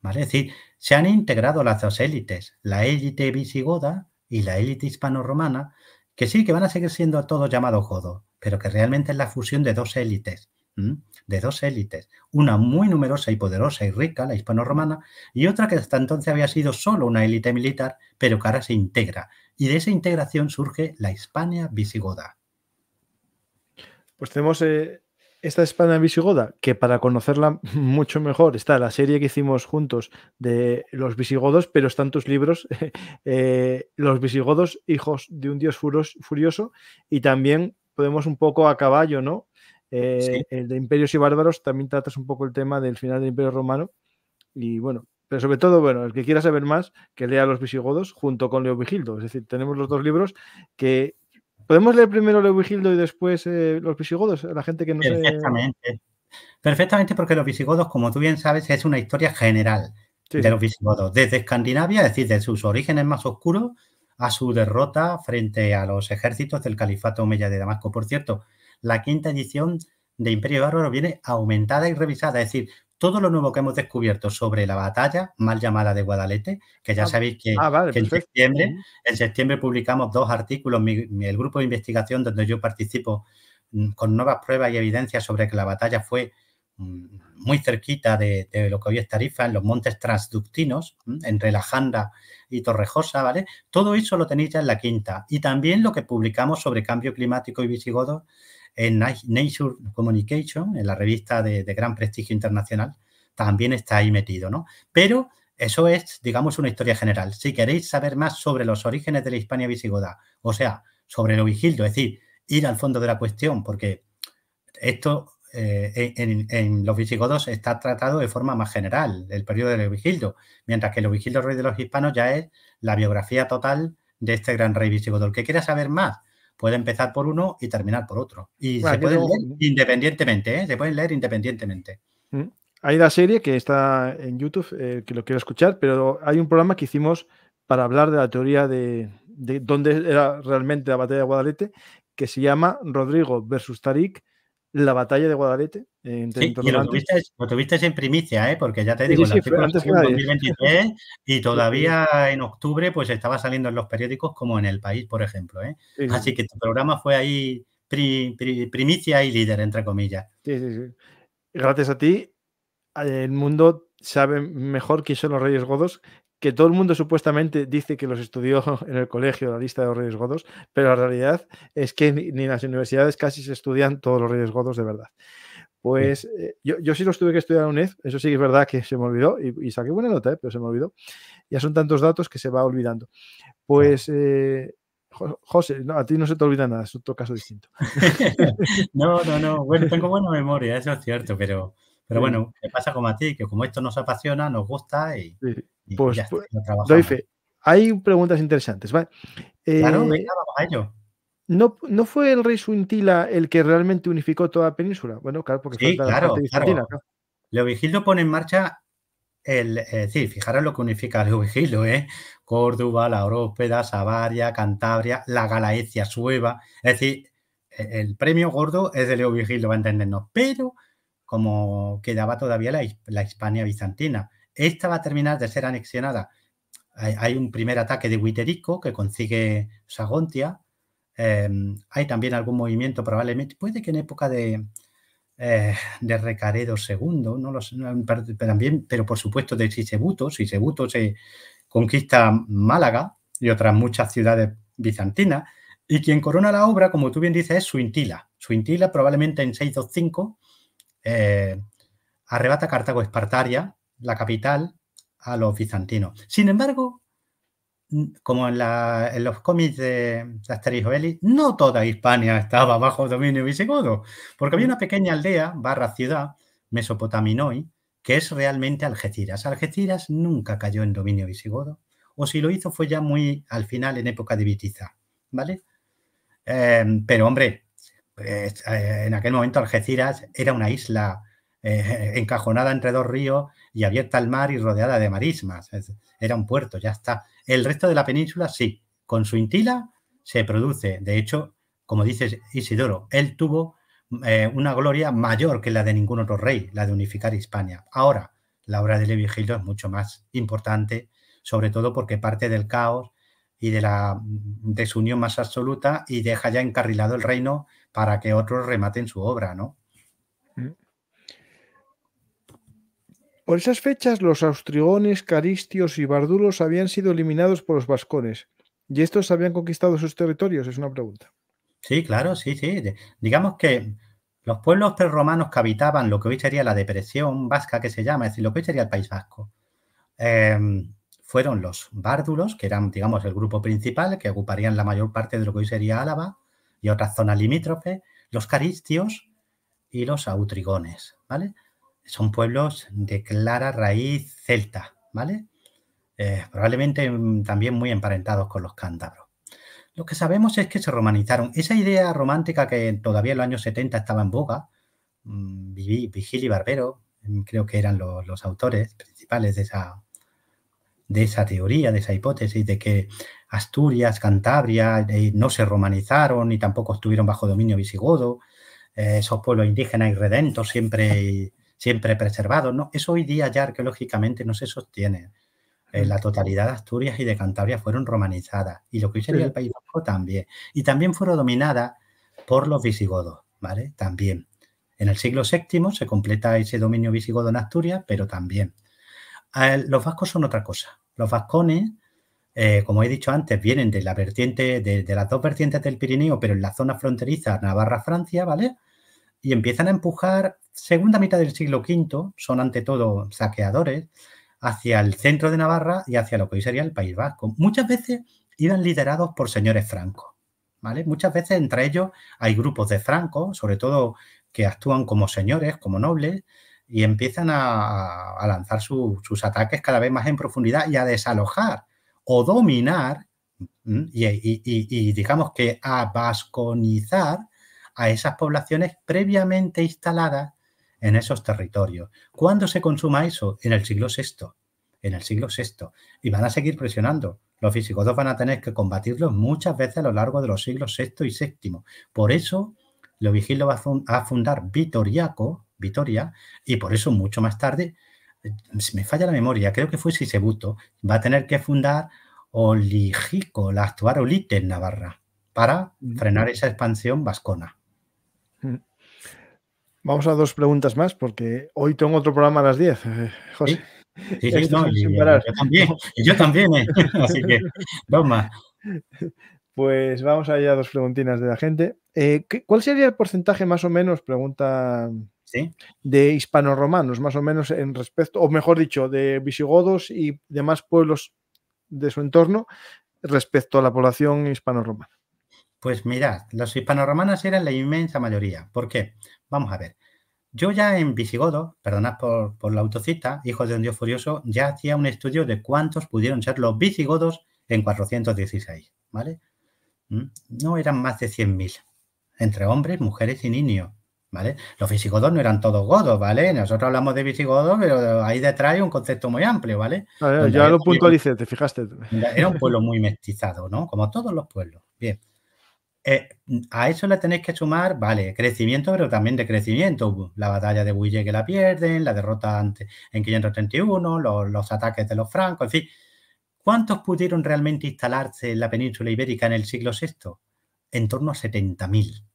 ¿vale? Es decir, se han integrado las dos élites, la élite visigoda y la élite hispano-romana, que sí, que van a seguir siendo todos llamados jodo, pero que realmente es la fusión de dos élites, de dos élites, una muy numerosa y poderosa y rica, la hispano-romana, y otra que hasta entonces había sido solo una élite militar, pero que ahora se integra, y de esa integración surge la Hispania visigoda. Pues tenemos eh, esta es Visigoda, que para conocerla *laughs* mucho mejor está la serie que hicimos juntos de los visigodos, pero están tus libros, *laughs* eh, Los visigodos, hijos de un dios furioso, y también podemos un poco a caballo, ¿no? Eh, el de Imperios y Bárbaros, también tratas un poco el tema del final del Imperio Romano, y bueno, pero sobre todo, bueno, el que quiera saber más, que lea Los Visigodos junto con Leo Vigildo. Es decir, tenemos los dos libros que ¿Podemos leer primero Vigildo y después eh, los visigodos? La gente que no Perfectamente. Se... Perfectamente, porque los visigodos, como tú bien sabes, es una historia general de los visigodos. Desde Escandinavia, es decir, de sus orígenes más oscuros a su derrota frente a los ejércitos del califato Omeya de Damasco. Por cierto, la quinta edición de Imperio Bárbaro viene aumentada y revisada, es decir, todo lo nuevo que hemos descubierto sobre la batalla mal llamada de Guadalete, que ya ah, sabéis que, ah, en, septiembre, en, septiembre, publicamos dos artículos, el grupo de investigación donde yo participo mm, con nuevas pruebas y evidencias sobre que la batalla fue mm, muy cerquita de, lo que hoy es Tarifa, en los montes transductinos, mm, entre La Janda y Torrejosa, ¿vale? Todo eso lo tenéis ya en la quinta. Y también lo que publicamos sobre cambio climático y visigodo en Nature Communication, en la revista de, gran prestigio internacional, también está ahí metido, ¿no? Pero eso es, digamos, una historia general. Si queréis saber más sobre los orígenes de la Hispania visigoda, o sea, sobre lo vigildo, es decir, ir al fondo de la cuestión, porque esto eh, en, los visigodos está tratado de forma más general, el periodo del vigildo, mientras que el vigildo rey de los hispanos, ya es la biografía total de este gran rey visigodo. El que quiera saber más puede empezar por uno y terminar por otro. Y ¿eh? se pueden leer independientemente, se pueden leer independientemente. Hay la serie que está en YouTube, eh, que lo quiero escuchar, pero hay un programa que hicimos para hablar de la teoría de, de dónde era realmente la batalla de Guadalete, que se llama Rodrigo versus Tarik la batalla de Guadalete. Eh, entre sí, y lo, tuviste, en primicia, ¿eh? porque ya te digo, 2023 *laughs* y todavía en octubre pues estaba saliendo en los periódicos como en El País, por ejemplo. ¿eh? Así que tu programa fue ahí primicia y líder, entre comillas. Sí, Gracias a ti, el mundo sabe mejor que son los Reyes Godos que todo el mundo supuestamente dice que los estudió *laughs* en el colegio, la lista de los reyes godos, pero la realidad es que ni, en las universidades casi se estudian todos los reyes godos de verdad. Pues eh, yo, sí los tuve que estudiar en UNED, eso sí que es verdad que se me olvidó y, saqué buena nota, eh, pero se me olvidó. Ya son tantos datos que se va olvidando. Pues, eh, José, a ti no se te olvida nada, es otro caso distinto. *laughs* no, no, no, bueno, tengo buena memoria, eso es cierto, pero pero bueno, ¿qué pasa como a ti? Que como esto nos apasiona, nos gusta y, pues, pues, ya Hay preguntas interesantes, ¿vale? claro, eh, ¿No, ¿No fue el rey Suintila el que realmente unificó toda la península? Bueno, claro, porque sí, falta claro, la parte Leovigildo pone en marcha el, es eh, decir, fijaros lo que unifica Leovigildo, ¿eh? Córdoba, la Orópeda, Savaria, Cantabria, la Galaecia, Sueva. Es decir, e, el premio gordo es de Leovigildo, va a entendernos. Pero como quedaba todavía la, Hispania bizantina. Esta va a terminar de ser anexionada. Hay, un primer ataque de Huiterico que consigue Sagontia. Em, hay también algún movimiento, probablemente, puede que en época de, eh, de Recaredo II, no pero, también, pero por supuesto de Sisebuto. Sisebuto se conquista Málaga y otras muchas ciudades bizantinas. Y quien corona la obra, como tú bien dices, es Suintila. Suintila probablemente en 625 eh, arrebata Cartago Espartaria, la capital, a los bizantinos. Sin embargo, como en, los cómics de, Asterix no toda Hispania estaba bajo dominio visigodo, porque había una pequeña aldea, barra ciudad, Mesopotaminoi, que es realmente Algeciras. Algeciras nunca cayó en dominio visigodo, o si lo hizo fue ya muy al final, en época de Vitiza, ¿vale? Eh, pero hombre, eh, en aquel momento Algeciras era una isla eh, encajonada entre dos ríos y abierta al mar y rodeada de marismas. era un puerto, ya está. El resto de la península, sí, con su intila se produce. De hecho, como dice Isidoro, él tuvo eh, una gloria mayor que la de ningún otro rey, la de unificar Hispania. Ahora, la obra de Levi es mucho más importante, sobre todo porque parte del caos y de la mm, desunión más absoluta y deja ya encarrilado el reino para que otros rematen su obra, ¿no? Mm. Por esas fechas, los austrigones, caristios y bardulos habían sido eliminados por los vascones. ¿Y estos habían conquistado sus territorios? Es una pregunta. Sí, claro, sí, sí. Digamos que los pueblos preromanos que habitaban lo que hoy sería la depresión vasca, que se llama, es decir, lo que hoy sería el País Vasco, em, fueron los bárdulos, que eran, digamos, el grupo principal, que ocuparían la mayor parte de lo que hoy sería Álava, y otras zonas limítrofes, los caristios y los autrigones, ¿vale? Son pueblos de clara raíz celta, ¿vale? Eh, probablemente también muy emparentados con los cántabros. Lo que sabemos es que se romanizaron. Esa idea romántica que todavía en los años 70 estaba en boga, mm, Vigil y Barbero, mm, creo que eran los, los autores principales de esa, de esa teoría, de esa hipótesis de que Asturias, Cantabria, eh, no se romanizaron y tampoco estuvieron bajo dominio visigodo. Eh, esos pueblos indígenas y redentos siempre, siempre preservados. ¿no? Eso hoy día ya arqueológicamente no se sostiene. Eh, la totalidad de Asturias y de Cantabria fueron romanizadas y lo que hoy sería el País Vasco también. Y también fueron dominadas por los visigodos, ¿vale? También. En el siglo VII se completa ese dominio visigodo en Asturias, pero también. los vascos son otra cosa. Los vascones eh, como he dicho antes, vienen de la vertiente, de, las dos vertientes del Pirineo, pero en la zona fronteriza Navarra-Francia, ¿vale? Y empiezan a empujar, segunda mitad del siglo V, son ante todo saqueadores, hacia el centro de Navarra y hacia lo que hoy sería el País Vasco. Muchas veces iban liderados por señores francos, ¿vale? Muchas veces entre ellos hay grupos de francos, sobre todo que actúan como señores, como nobles, y empiezan a, lanzar sus ataques cada vez más en profundidad y a desalojar o dominar y, digamos que a vasconizar a esas poblaciones previamente instaladas en esos territorios. ¿Cuándo se consuma eso? En el siglo VI. En el siglo VI. Y van a seguir presionando. Los visigodos van a tener que combatirlos muchas veces a lo largo de los siglos VI y VII. Por eso, lo vigilo va a fundar Vitoriaco, Vitoria, y por eso mucho más tarde me falla la memoria, creo que fue si Sisebuto, va a tener que fundar Olijico, la actuar Olite en Navarra, para frenar esa expansión vascona. Vamos a dos preguntas más, porque hoy tengo otro programa a las 10, eh, José. Eh, yo también, yo también eh. *laughs* así que dos Pues vamos a ir a dos preguntinas de la gente. ¿Cuál sería el porcentaje más o menos, pregunta ¿Sí? de hispanoromanos, más o menos en respecto, o mejor dicho, de visigodos y demás pueblos de su entorno respecto a la población hispanorromana. Pues mirad, los hispanoromanos eran la inmensa mayoría. ¿Por qué? Vamos a ver. Yo ya en Visigodo, perdonad por, por la autocita, hijo de un dios furioso, ya hacía un estudio de cuántos pudieron ser los visigodos en 416, ¿vale? Mm, no eran más de 100.000, entre hombres, mujeres y niños. ¿Vale? Los visigodos no eran todos godos, ¿vale? Nosotros hablamos de visigodos, pero ahí detrás hay un concepto muy amplio, ¿vale? Ah, ya lo puntualicé, te fijaste. Era un pueblo muy mestizado, ¿no? Como todos los pueblos. Bien. Eh, a eso le tenéis que sumar, vale, crecimiento, pero también decrecimiento. La batalla de Buille que la pierden, la derrota en 531, los, los ataques de los francos, en fin. ¿Cuántos pudieron realmente instalarse en la península ibérica en el siglo VI? En torno a 70.000.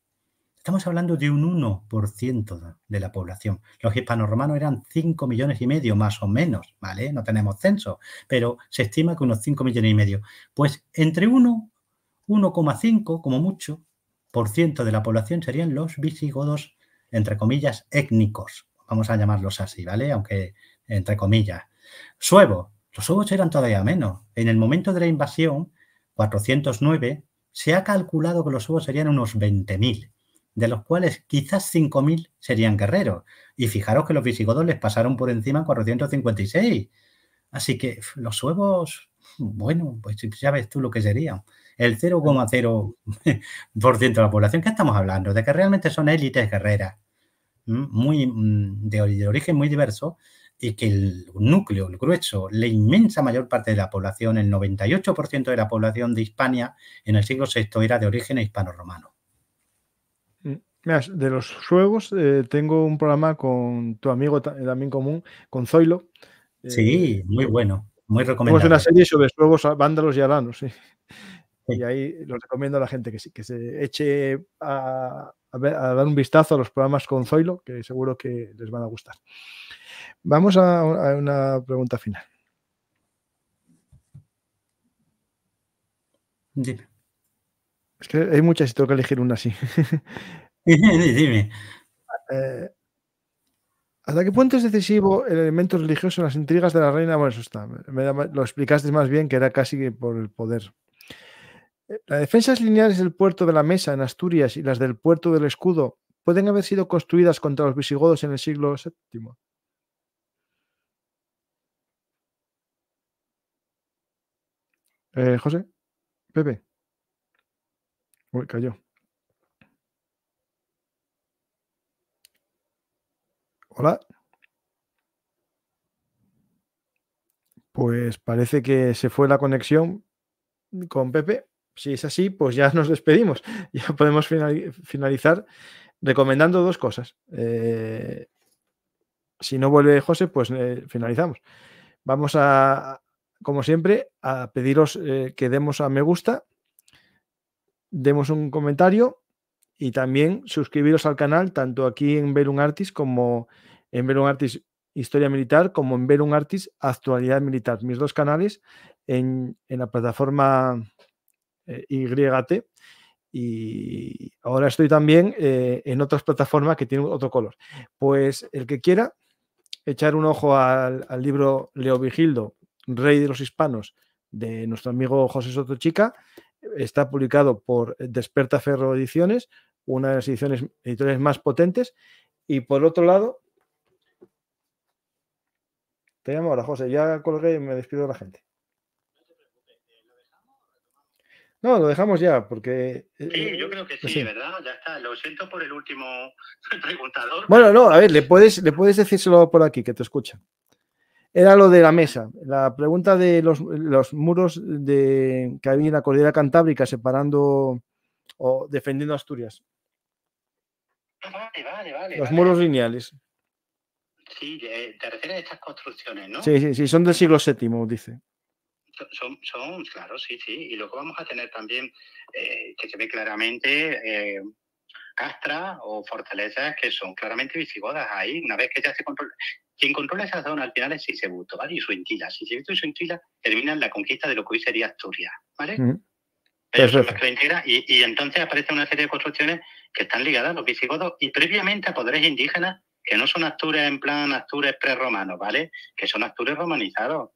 Estamos hablando de un 1% de la población. Los romanos eran 5 millones y medio, más o menos, ¿vale? No tenemos censo, pero se estima que unos 5 millones y medio. Pues entre 1, 1,5 como mucho, por ciento de la población serían los visigodos, entre comillas, étnicos. Vamos a llamarlos así, ¿vale? Aunque entre comillas. Suevos. Los suevos eran todavía menos. En el momento de la invasión, 409, se ha calculado que los suevos serían unos 20.000 de los cuales quizás 5.000 serían guerreros. Y fijaros que los visigodos les pasaron por encima 456. Así que los suevos, bueno, pues ya ves tú lo que serían. El 0,0% de la población. ¿Qué estamos hablando? De que realmente son élites guerreras, muy, mm, de, origen muy diverso, y que el núcleo, el grueso, la inmensa mayor parte de la población, el 98% de la población de Hispania en el siglo VI era de origen hispano-romano de los juegos, eh, tengo un programa con tu amigo eh, también común, con Zoilo. Eh, sí, muy bueno, muy recomendable. Tenemos una serie sobre juegos ah, vándalos y alanos, Y ahí lo recomiendo a la gente que, que se eche a, dar un vistazo a los programas con Zoilo, que seguro que les van a gustar. Vamos a, una pregunta final. Dime. Es que hay muchas y tengo que elegir una así. *laughs* *laughs* Dime. Eh, ¿Hasta qué punto es decisivo el elemento religioso en las intrigas de la reina? Bueno, eso está. lo explicaste más bien que era casi por el poder. Eh, las defensas lineales del puerto de la Mesa en Asturias y las del puerto del Escudo pueden haber sido construidas contra los visigodos en el siglo VII. Eh, José, Pepe. Uy, cayó. Pues parece que se fue la conexión con Pepe. Si es así, pues ya *laughs* nos despedimos. *laughs* Ya podemos finalizar recomendando dos cosas. Eh, si no vuelve José, pues eh, finalizamos. Vamos a, como siempre, a pediros eh, que demos a me gusta, demos un comentario y también suscribiros al canal, tanto aquí en un Artis como en en un Artis Historia Militar como en un Artis Actualidad Militar. Mis dos canales en, la plataforma eh, YT. Y ahora estoy también eh, en otras plataformas que tienen otro color. Pues el que quiera echar un ojo al, libro Leo Vigildo, Rey de los Hispanos, de nuestro amigo José Soto Chica, está publicado por Desperta Ferro Ediciones, una de las ediciones editoriales más potentes. Y por otro lado, te llamo ahora, José. Ya colgué y me despido de la gente. No, lo dejamos ya, porque. Eh, sí, yo creo que sí, ¿verdad? Ya está. Lo siento por el último *laughs* preguntador. Bueno, no, a ver, le puedes, le puedes decírselo por aquí, que te escucha. Era lo de la mesa. La pregunta de los, muros de, que había en la cordillera cantábrica separando o defendiendo Asturias. vale, vale, vale. Los muros lineales. Sí, eh, te refieres a estas construcciones, ¿no? Sí, sí, sí, son del siglo VII, dice. Son, son claro, sí, sí. Y luego vamos a tener también, eh, que se ve claramente, eh, castras o fortalezas que son claramente visigodas ahí. Una vez que ya se controla, quien controla esa zona al final es Sisebuto, ¿vale? Y su entila. Sisebuto y su entila terminan la conquista de lo que hoy sería Asturias, ¿vale? eso es y, y, entonces aparece una serie de construcciones que están ligadas a los visigodos y previamente a poderes indígenas que no son Astures en plan Astures prerromanos, ¿vale? Que son Astures romanizados.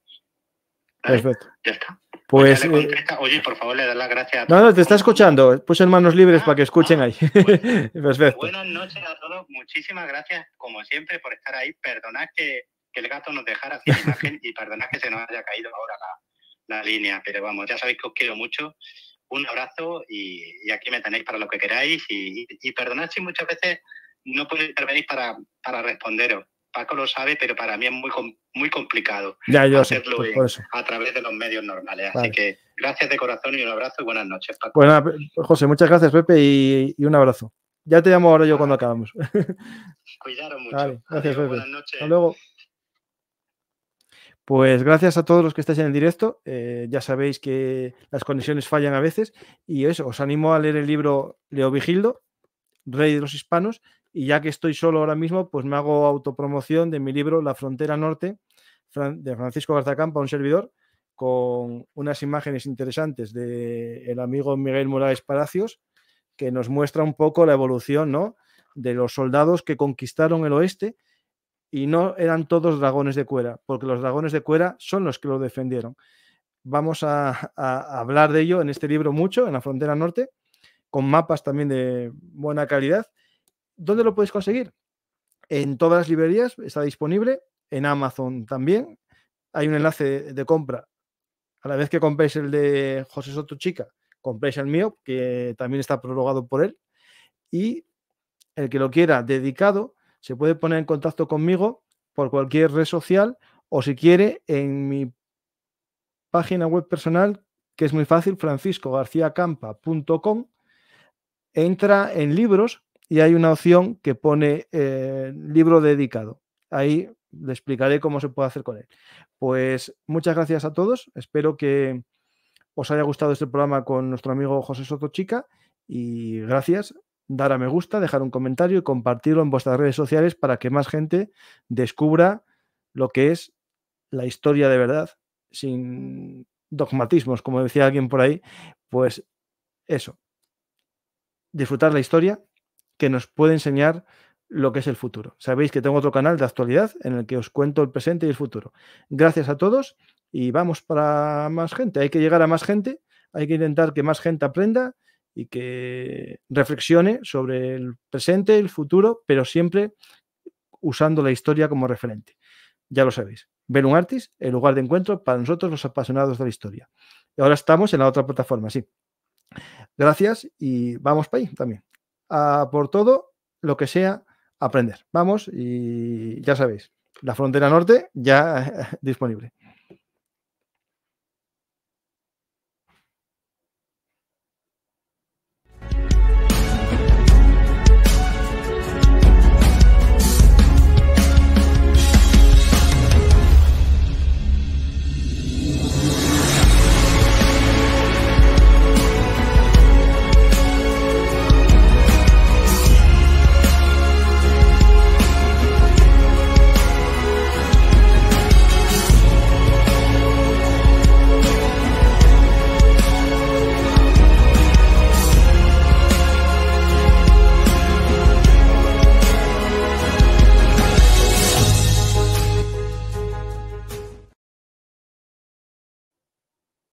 Perfecto. Ya está. Pues, eh, oye, por favor, le das las gracias. A todos. No, no, te está escuchando. Puse en manos libres para que ah, escuchen ah, ahí. *laughs* Perfecto. Buenas noches a todos. Muchísimas gracias, como siempre, por estar ahí. Perdonad que, el gato nos dejara sin imagen y perdonad que se nos haya caído ahora la, línea. Pero vamos, ya sabéis que os quiero mucho. Un abrazo y, y aquí me tenéis para lo que queráis. y, y perdonad si muchas veces no puedo intervenir para, para responderos. Paco lo sabe, pero para mí es muy, muy complicado hacerlo pues a través de los medios normales. Así que gracias de corazón y un abrazo y buenas noches, Paco. José, muchas gracias, Pepe, y, un abrazo. Ya te llamo ahora yo cuando acabamos. *laughs* Cuidado mucho. gracias, Pepe. Hasta luego. Pues gracias a todos los que estáis en el directo. Eh, ya sabéis que las conexiones fallan a veces. Y eso, os animo a leer el libro Leo Vigildo, Rey de los Hispanos, y ya que estoy solo ahora mismo, pues me hago autopromoción de mi libro La Frontera Norte, de Francisco Garzacampa, un servidor, con unas imágenes interesantes del el amigo Miguel Morales Palacios, que nos muestra un poco la evolución ¿no? de los soldados que conquistaron el oeste y no eran todos dragones de cuera, porque los dragones de cuera son los que lo defendieron. Vamos a hablar de ello en este libro mucho, en la frontera norte, con mapas también de buena calidad ¿Dónde lo podéis conseguir? En todas las librerías está disponible, en Amazon también. Hay un enlace de, compra. A la vez que compréis el de José Soto Chica, compréis el mío, que también está prorrogado por él. Y el que lo quiera dedicado se puede poner en contacto conmigo por cualquier red social o si quiere en mi página web personal, que es muy fácil, franciscogarciacampa.com. Entra en libros y hay una opción que pone eh, libro dedicado. Ahí le explicaré cómo se puede hacer con él. Pues muchas gracias a todos. Espero que os haya gustado este programa con nuestro amigo José Soto Chica y gracias. Dar a me gusta, dejar un comentario y compartirlo en vuestras redes sociales para que más gente descubra lo que es la historia de verdad, sin dogmatismos, como decía alguien por ahí. Pues eso, disfrutar la historia, que nos puede enseñar lo que es el futuro. Sabéis que tengo otro canal de actualidad en el que os cuento el presente y el futuro. Gracias a todos y vamos para más gente. Hay que llegar a más gente, hay que intentar que más gente aprenda y que reflexione sobre el presente, el futuro, pero siempre usando la historia como referente. Ya lo sabéis. un Artis, el lugar de encuentro para nosotros los apasionados de la historia. Y ahora estamos en la otra plataforma, sí. Gracias y vamos para ahí también por todo lo que sea aprender. Vamos y ya sabéis, la frontera norte ya *laughs* disponible.